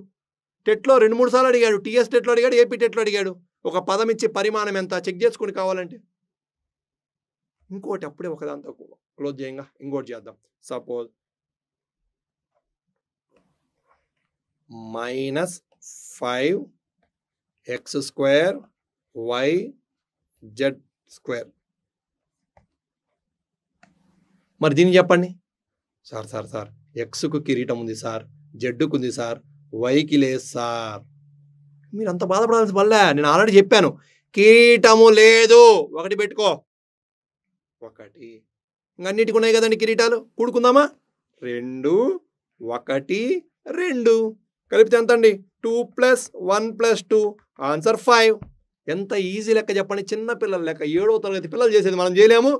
టెట్లో రెండు మూడు సార్లు అడిగాడు టీఎస్ టెట్లో అడిగాడు ఏపీ టెట్లో అడిగాడు ఒక పదం ఇచ్చి పరిమాణం ఎంత చెక్ చేసుకుని కావాలంటే ఇంకోటి అప్పుడే ఒకదాంతో క్లోజ్ చేయంగా ఇంకోటి చేద్దాం suppose minus five x square y z square మరి దీన్ని చెప్పండి సార్ సార్ సార్ ఎక్స్కు కిరీటం ఉంది సార్ జడ్డుకు ఉంది సార్ వైకి లేదు సార్ మీరు అంత బాధపడాల్సిన వల్లే నేను ఆల్రెడీ చెప్పాను కిరీటము లేదు ఒకటి పెట్టుకో ఒకటి ఇంకన్నిటికి ఉన్నాయి కదండి కిరీటాలు కూడుకుందామా రెండు ఒకటి రెండు కలిపితే ఎంత అండి two plus one plus two answer five ఎంత ఈజీ లెక్క చెప్పండి చిన్న పిల్లల లెక్క ఏడవ తరగతి పిల్లలు చేసేది మనం చేయలేము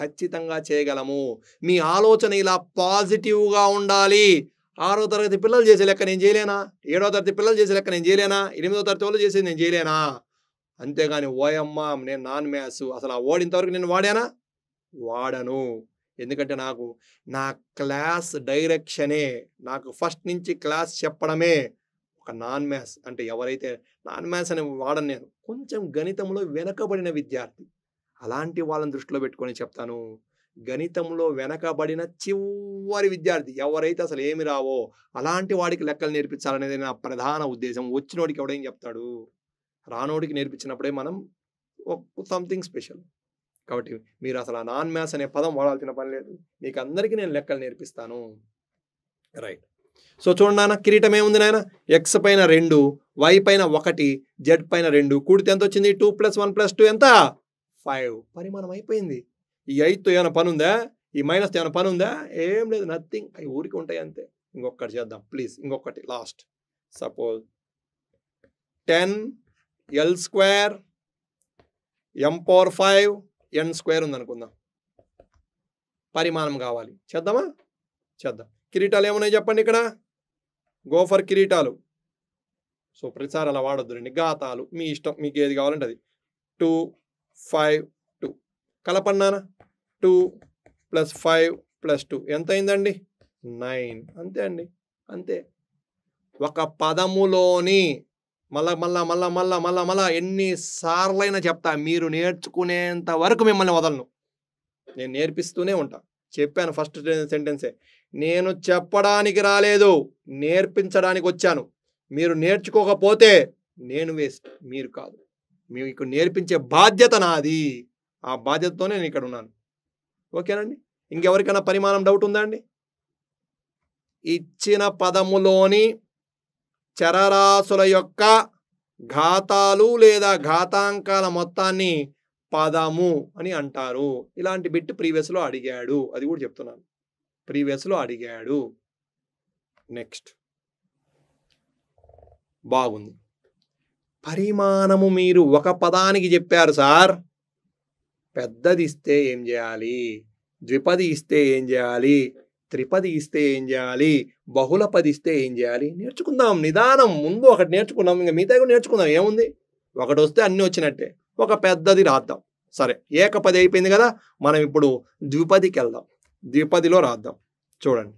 ఖచ్చితంగా చేయగలము మీ ఆలోచన ఇలా పాజిటివ్గా ఉండాలి ఆరో తరగతి పిల్లలు చేసే లెక్క నేను చేయలేనా ఏడో తరగతి పిల్లలు చేసే లెక్క నేను చేయలేనా ఎనిమిదో తరగతి వాళ్ళు చేసేది నేను చేయలేనా అంతేగాని ఓయమ్మ నేను నాన్ మ్యాథ్స్ అసలు ఆ ఓడింతవరకు నేను వాడానా వాడను ఎందుకంటే నాకు నా క్లాస్ డైరెక్షనే నాకు ఫస్ట్ నుంచి క్లాస్ చెప్పడమే ఒక నాన్ మ్యాథ్స్ అంటే ఎవరైతే నాన్ మ్యాథ్స్ అని వాడను నేను కొంచెం గణితంలో వెనకబడిన విద్యార్థి అలాంటి వాళ్ళని దృష్టిలో పెట్టుకొని చెప్తాను గణితంలో వెనకబడిన చివరి విద్యార్థి ఎవరైతే అసలు ఏమి రావో అలాంటి వాడికి లెక్కలు నేర్పించాలనేది నా ప్రధాన ఉద్దేశం వచ్చినోడికి ఎవడేం చెప్తాడు రానోడికి నేర్పించినప్పుడే మనం సంథింగ్ స్పెషల్ కాబట్టి మీరు అసలు ఆ నాన్ మ్యాథ్స్ అనే పదం వాడాల్సిన పని లేదు మీకు అందరికీ నేను లెక్కలు నేర్పిస్తాను రైట్ సో చూడండి నాన్న కిరీటం ఏముంది నాయన ఎక్స్ పైన రెండు వై పైన ఒకటి జెడ్ పైన రెండు కూడితే ఎంత వచ్చింది two plus one plus two ఎంత ఫైవ్ పరిమాణం అయిపోయింది ఈ ఎయిత్ ఏమైనా పని ఉందా ఈ మైనస్తో ఏమైనా పని ఉందా ఏం లేదు నథింగ్ అవి ఊరికి ఉంటాయి అంతే ఇంకొకటి చేద్దాం ప్లీజ్ ఇంకొకటి last suppose ten l square m power five n square ఉందనుకుందాం పరిమాణం కావాలి చేద్దామా చేద్దాం కిరీటాలు ఏమున్నాయి చెప్పండి ఇక్కడ గోఫర్ కిరీటాలు సో ప్రతిసారి అలా వాడొద్దు రండి గాతాలు మీ ఇష్టం మీకు ఏది కావాలంటే అది టూ ఫైవ్ టూ కలపన్నానా two plus five plus two ఎంత అయిందండి నైన్ అంతే అండి అంతే ఒక పదములోని మళ్ళా మళ్ళా మళ్ళా మళ్ళా మళ్ళా మళ్ళా ఎన్నిసార్లైనా చెప్తా మీరు నేర్చుకునేంత వరకు మిమ్మల్ని వదలను నేను నేర్పిస్తూనే ఉంటా చెప్పాను ఫస్ట్ సెంటెన్సే నేను చెప్పడానికి రాలేదు నేర్పించడానికి వచ్చాను మీరు నేర్చుకోకపోతే నేను వేస్ట్ మీరు కాదు మీకు నేర్పించే బాధ్యత నాది ఆ బాధ్యతతోనే నేను ఇక్కడ ఉన్నాను ఓకేనండి ఇంకెవరికైనా పరిమాణం డౌట్ ఉందా అండి ఇచ్చిన పదములోని చరరాశుల యొక్క ఘాతాలు లేదా ఘాతాంకాల మొత్తాన్ని పదము అని అంటారు ఇలాంటి బిట్ ప్రీవియస్లో అడిగాడు అది కూడా చెప్తున్నాను ప్రీవియస్లో అడిగాడు నెక్స్ట్ బాగుంది పరిమాణము మీరు ఒక పదానికి చెప్పారు సార్ పెద్దది ఇస్తే ఏం చేయాలి ద్విపది ఇస్తే ఏం చేయాలి త్రిపది ఇస్తే ఏం చేయాలి బహుళపది ఇస్తే ఏం చేయాలి నేర్చుకుందాం నిదానం ముందు ఒకటి నేర్చుకున్నాం ఇంకా మిగతా కూడా నేర్చుకుందాం ఏముంది ఒకటి వస్తే అన్నీ వచ్చినట్టే ఒక పెద్దది రాద్దాం సరే ఏకపది అయిపోయింది కదా మనం ఇప్పుడు ద్విపదికి వెళ్దాం ద్విపదిలో రాద్దాం చూడండి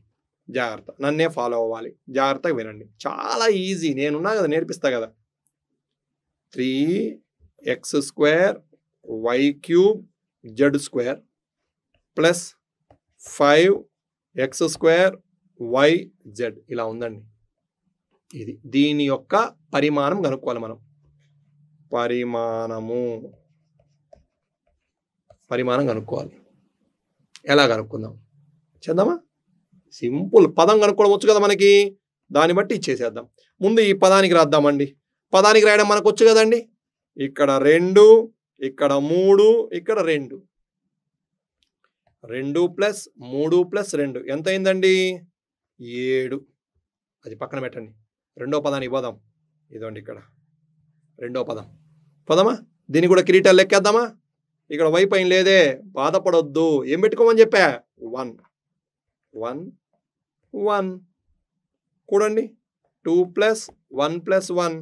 జాగ్రత్త నన్నే ఫాలో అవ్వాలి జాగ్రత్తగా వినండి చాలా ఈజీ నేనున్నా కదా నేర్పిస్తా కదా three x square y cube z square plus five x square y z ఇలా ఉందండి ఇది దీని యొక్క పరిమాణం కనుక్కోవాలి మనం పరిమాణము పరిమాణం కనుక్కోవాలి ఎలా కనుక్కుందాం చేద్దామా సింపుల్ పదం కనుక్కోవచ్చు కదా మనకి దాన్ని బట్టి ఇచ్చేసేద్దాం ముందు ఈ పదానికి రాద్దామండి పదానికి రాయడం మనకు వచ్చు కదండి ఇక్కడ రెండు ఇక్కడ మూడు ఇక్కడ రెండు రెండు ప్లస్ మూడు ప్లస్ రెండు ఎంత అయిందండి ఏడు అది పక్కన పెట్టండి రెండో పదానికి పోదాం ఇదండి ఇక్కడ రెండో పదం పోదామా దీన్ని కూడా కిరీటాలు లెక్కేద్దామా ఇక్కడ వైపు అయిన లేదే బాధపడొద్దు ఏం పెట్టుకోమని చెప్పా వన్ వన్ వన్ కూడండి two plus one plus one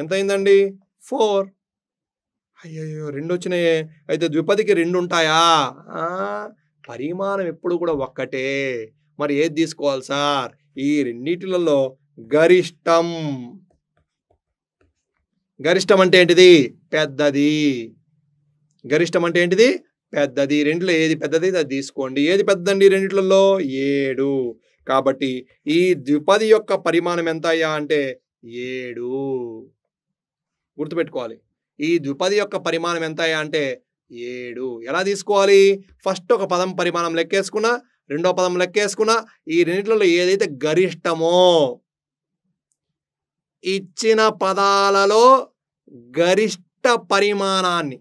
ఎంత అయిందండి ఫోర్ అయ్యయ్యో రెండు వచ్చినాయే అయితే ద్విపదికి రెండు ఉంటాయా పరిమాణం ఎప్పుడు కూడా ఒక్కటే మరి ఏది తీసుకోవాలి సార్ ఈ రెండింటిలలో గరిష్టం గరిష్టం అంటే ఏంటిది పెద్దది గరిష్టం అంటే ఏంటిది పెద్దది రెండిలో ఏది పెద్దది అది తీసుకోండి ఏది పెద్దదండి రెండిట్లలో ఏడు కాబట్టి ఈ ద్విపది యొక్క పరిమాణం ఎంత అయ్యా అంటే ఏడు గుర్తుపెట్టుకోవాలి ఈ ద్విపది యొక్క పరిమాణం ఎంత అంటే ఏడు ఎలా తీసుకోవాలి ఫస్ట్ ఒక పదం పరిమాణం లెక్కేసుకున్నా రెండో పదం లెక్కేసుకున్నా ఈ రెండిట్లో ఏదైతే గరిష్టమో ఇచ్చిన పదాలలో గరిష్ట పరిమాణాన్ని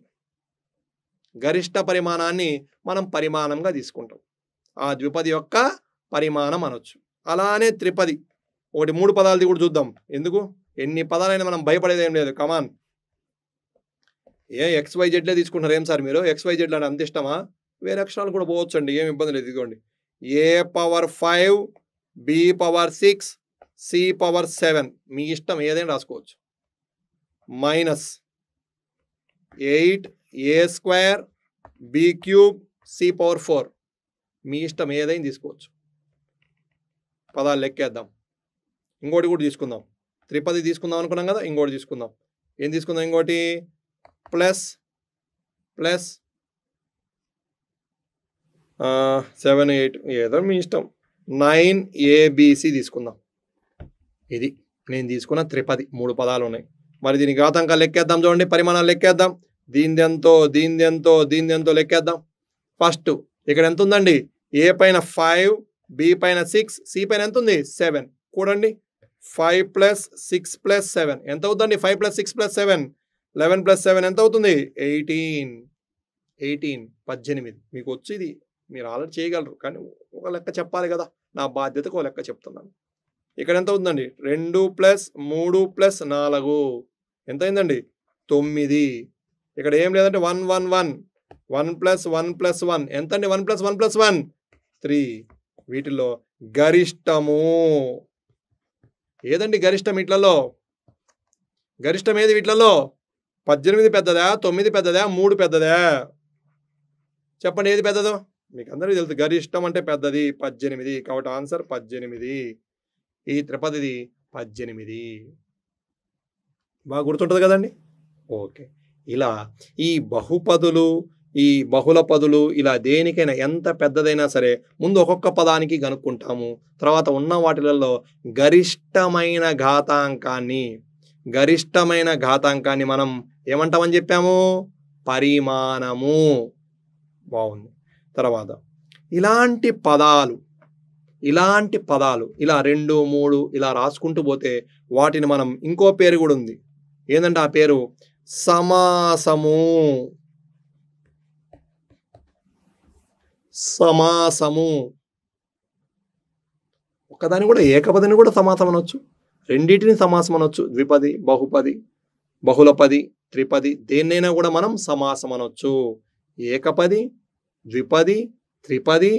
గరిష్ట పరిమాణాన్ని మనం పరిమాణంగా తీసుకుంటాం ఆ ద్విపది యొక్క పరిమాణం అనొచ్చు అలానే త్రిపది ఒకటి మూడు పదాలది కూడా చూద్దాం ఎందుకు ఎన్ని పదాలైనా మనం భయపడేది ఏం లేదు కమాన్ ఏ ఎక్స్ వై జెడ్లే తీసుకుంటున్నారు ఏం సార్ మీరు ఎక్స్ వై జెడ్ అంటే అంత ఇష్టమా వేరే అక్షరాలు కూడా పోవచ్చు అండి ఏమి ఇబ్బంది లేదు ఇదిగోండి a power five b power six c power seven మీ ఇష్టం ఏదైనా రాసుకోవచ్చు minus eight a square b cube c power four మీ ఇష్టం ఏదైనా తీసుకోవచ్చు పదాలు లెక్కేద్దాం ఇంకోటి కూడా తీసుకుందాం త్రిపది తీసుకుందాం అనుకున్నాం కదా ఇంకోటి తీసుకుందాం ఏం తీసుకుందాం ఇంకోటి ప్లస్ ప్లస్ సెవెన్ ఎయిట్ ఏదో మీ ఇష్టం నైన్ ఏబిసి తీసుకుందాం ఇది నేను తీసుకున్న త్రిపది మూడు పదాలు ఉన్నాయి మరి దీని ఘాతాంక లెక్కేద్దాం చూడండి పరిమాణాలు లెక్కేద్దాం దీని ఎంతో దీని ఎంతో దీని ఎంతో లెక్కేద్దాం ఫస్ట్ ఇక్కడ ఎంత ఉందండి ఏ పైన ఫైవ్ బి పైన సిక్స్ సి పైన ఎంత ఉంది సెవెన్ కూడండి five plus six plus seven ఎంత అవుతుందండి five plus six plus seven eleven plus seven ఎంత అవుతుంది ఎయిటీన్ ఎయిటీన్ పద్దెనిమిది మీకు ఇది మీరు ఆల్రెడీ చేయగలరు కానీ ఒక లెక్క చెప్పాలి కదా నా బాధ్యతకు ఒక లెక్క చెప్తున్నాను ఇక్కడ ఎంత అవుతుందండి రెండు ప్లస్ మూడు ప్లస్ నాలుగు ఎంత అయిందండి తొమ్మిది ఇక్కడ ఏం లేదంటే one one one one plus one plus one ఎంత అండి one plus one plus one three వీటిలో గరిష్టము ఏదండి గరిష్టం ఇట్లలో గరిష్టం ఏది వీటిలలో పద్దెనిమిది పెద్దదా తొమ్మిది పెద్దదా మూడు పెద్దదా చెప్పండి ఏది పెద్దదో మీకు అందరికీ తెలుసు గరిష్టం అంటే పెద్దది పద్దెనిమిది కాబట్టి ఆన్సర్ పద్దెనిమిది ఈ త్రిపదిది పద్దెనిమిది బాగా గుర్తుంటుంది కదండి ఓకే ఇలా ఈ బహుపదులు ఈ బహుళ పదులు ఇలా దేనికైనా ఎంత పెద్దదైనా సరే ముందు ఒక్కొక్క పదానికి కనుక్కుంటాము తర్వాత ఉన్న వాటిలలో గరిష్టమైన ఘాతాంకాన్ని గరిష్టమైన ఘాతాంకాన్ని మనం ఏమంటామని చెప్పాము పరిమాణము బాగుంది తర్వాత ఇలాంటి పదాలు ఇలాంటి పదాలు ఇలా రెండు మూడు ఇలా రాసుకుంటూ పోతే వాటిని మనం ఇంకో పేరు కూడా ఉంది ఏంటంటే ఆ పేరు సమాసము సమాసము ఒకదాని కూడా ఏకపదిని కూడా సమాసం అనొచ్చు రెండింటిని సమాసం అనొచ్చు ద్విపది బహుపది బహుళపది త్రిపది దేన్నైనా కూడా మనం సమాసం అనొచ్చు ఏకపది ద్విపది త్రిపది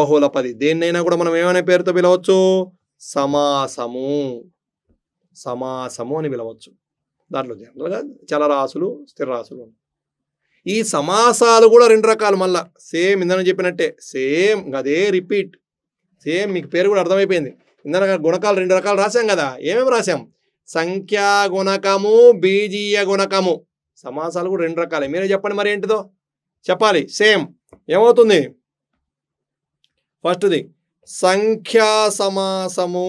బహుళపది దేన్నైనా కూడా మనం ఏమనే పేరుతో పిలవచ్చు సమాసము సమాసము అని పిలవచ్చు దాంట్లో జనరల్గా చలరాశులు రాసులు ఉన్నాయి ఈ సమాసాలు కూడా రెండు రకాలు మళ్ళా సేమ్ ఇందన చెప్పినట్టే సేమ్ అదే రిపీట్ సేమ్ మీకు పేరు కూడా అర్థమైపోయింది ఇందన గుణకాలు రెండు రకాలు రాశాం కదా ఏమేమి రాశాం సంఖ్యా గుణకము బీజీయ గుణకము సమాసాలు కూడా రెండు రకాలే మీరే చెప్పండి మరి ఏంటిదో చెప్పాలి సేమ్ ఏమవుతుంది ఫస్ట్ది సంఖ్యా సమాసము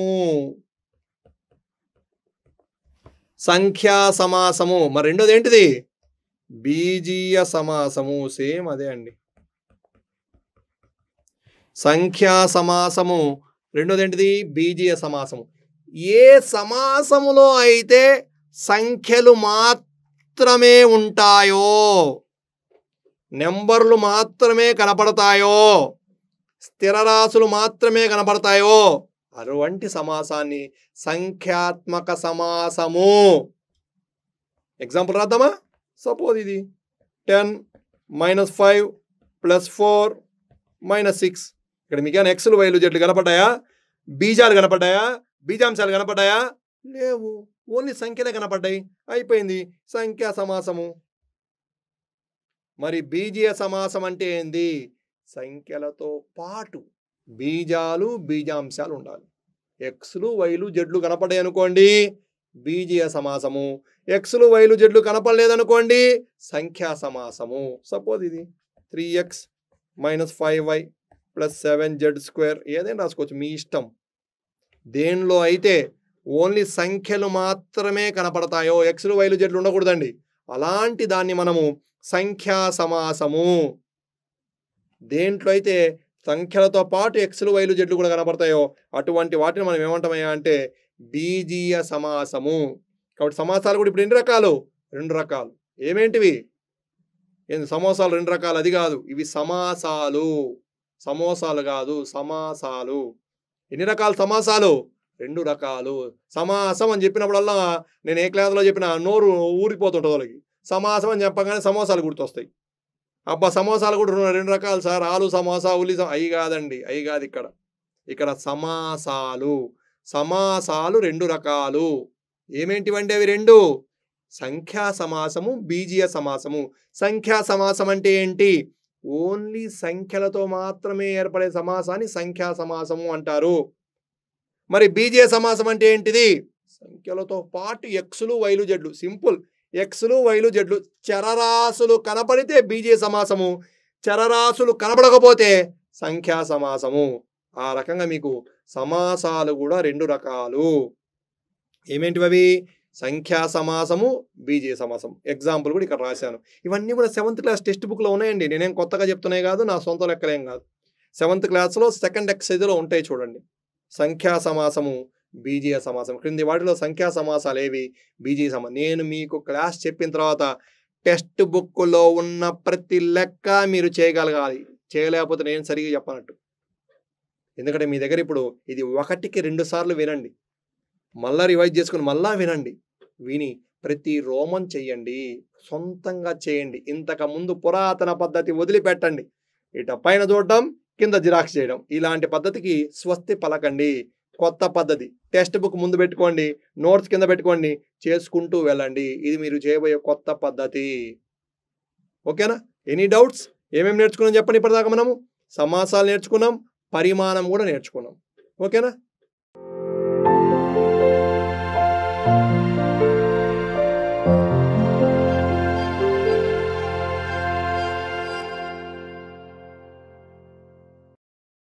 సంఖ్యా సమాసము మరి రెండోది ఏంటిది బీజీయ సమాసము సేమ్ అదే అండి సంఖ్యా సమాసము రెండోది ఏంటిది బీజీయ సమాసము ఏ సమాసములో అయితే సంఖ్యలు మాత్రమే ఉంటాయో నెంబర్లు మాత్రమే కనపడతాయో స్థిర రాసులు మాత్రమే కనపడతాయో అటువంటి సమాసాన్ని సంఖ్యాత్మక సమాసము ఎగ్జాంపుల్ రాద్దామా సపోజ్ ఇది ten minus five plus four minus six ఇక్కడ మీకు ఏమైనా ఎక్స్లు వైలు జట్లు కనపడ్డాయా బీజాలు కనపడ్డాయా బీజాంశాలు కనపడ్డాయా లేవు ఓన్లీ సంఖ్యలే కనపడ్డాయి అయిపోయింది సంఖ్యా సమాసము మరి బీజీయ సమాసం అంటే ఏంది సంఖ్యలతో పాటు బీజాలు బీజాంశాలు ఉండాలి ఎక్స్లు వైలు జడ్లు కనపడ్డాయి అనుకోండి బీజీయ సమాసము ఎక్స్లు వైలు జెడ్లు కనపడలేదనుకోండి సంఖ్యా సమాసము సపోజ్ ఇది three x minus five y plus seven z square ఏదైనా రాసుకోవచ్చు మీ ఇష్టం దేనిలో అయితే ఓన్లీ సంఖ్యలు మాత్రమే కనపడతాయో ఎక్స్లు వైలు జెడ్లు ఉండకూడదండి అలాంటి దాన్ని మనము సంఖ్యా సమాసము దేంట్లో అయితే సంఖ్యలతో పాటు ఎక్స్లు వైలు జెడ్లు కూడా కనపడతాయో అటువంటి వాటిని మనం ఏమంటామయ్యా అంటే బీజీయ సమాసము కాబట్టి సమాసాలు కూడా ఇప్పుడు ఎన్ని రకాలు రెండు రకాలు ఏమేంటివి ఏంది సమోసాలు రెండు రకాలు అది కాదు ఇవి సమాసాలు సమోసాలు కాదు సమాసాలు ఎన్ని రకాల సమాసాలు రెండు రకాలు సమాసం అని చెప్పినప్పుడల్లా నేను ఏ క్లాస్లో చెప్పిన నోరు ఊరిపోతుంటుంది వాళ్ళకి సమాసం అని చెప్పగానే సమోసాలు గుర్తొస్తాయి అబ్బా సమోసాలు కూడా రెండు రకాలు సార్ ఆలు సమోసా ఉల్లి అయి కాదండి అవి కాదు ఇక్కడ ఇక్కడ సమాసాలు సమాసాలు రెండు రకాలు ఏమేంటివండి అవి రెండు సంఖ్యా సమాసము బీజీయ సమాసము సంఖ్యా సమాసం అంటే ఏంటి ఓన్లీ సంఖ్యలతో మాత్రమే ఏర్పడే సమాసాన్ని సంఖ్యా సమాసము అంటారు మరి బీజీయ సమాసం అంటే ఏంటిది సంఖ్యలతో పాటు ఎక్స్లు వైలు జడ్లు సింపుల్ ఎక్స్లు వైలు జడ్లు చరరాశులు కనపడితే బీజీయ సమాసము చరరాశులు కనపడకపోతే సంఖ్యా సమాసము ఆ రకంగా మీకు సమాసాలు కూడా రెండు రకాలు ఏమేంటివి అవి సంఖ్యా సమాసము బీజే సమాసం ఎగ్జాంపుల్ కూడా ఇక్కడ రాశాను ఇవన్నీ కూడా సెవెంత్ క్లాస్ టెక్స్ట్ బుక్లో ఉన్నాయండి నేనేం కొత్తగా చెప్తున్నాయి కాదు నా సొంత లెక్కలేం కాదు సెవెంత్ క్లాస్లో సెకండ్ ఎక్సైజ్లో ఉంటాయి చూడండి సంఖ్యా సమాసము బీజీయ సమాసం క్రింది వాటిలో సంఖ్యా సమాసాలు ఏవి బీజీ సమాసం నేను మీకు క్లాస్ చెప్పిన తర్వాత టెక్స్ట్ బుక్లో ఉన్న ప్రతి లెక్క మీరు చేయగలగాలి చేయలేకపోతే నేను సరిగ్గా చెప్పనట్టు ఎందుకంటే మీ దగ్గర ఇప్పుడు ఇది ఒకటికి రెండు సార్లు వినండి మళ్ళా రివైజ్ చేసుకుని మళ్ళా వినండి విని ప్రతి రోమం చేయండి సొంతంగా చేయండి ఇంతకుముందు పురాతన పద్ధతి వదిలిపెట్టండి ఇట పైన చూడటం కింద జిరాక్స్ చేయడం ఇలాంటి పద్ధతికి స్వస్తి పలకండి కొత్త పద్ధతి టెక్స్ట్ బుక్ ముందు పెట్టుకోండి నోట్స్ కింద పెట్టుకోండి చేసుకుంటూ వెళ్ళండి ఇది మీరు చేయబోయే కొత్త పద్ధతి ఓకేనా ఎనీ డౌట్స్ ఏమేమి నేర్చుకున్నాం చెప్పండి ఇప్పటిదాకా మనము సమాసాలు నేర్చుకున్నాం పరిమాణం కూడా నేర్చుకున్నాం ఓకేనా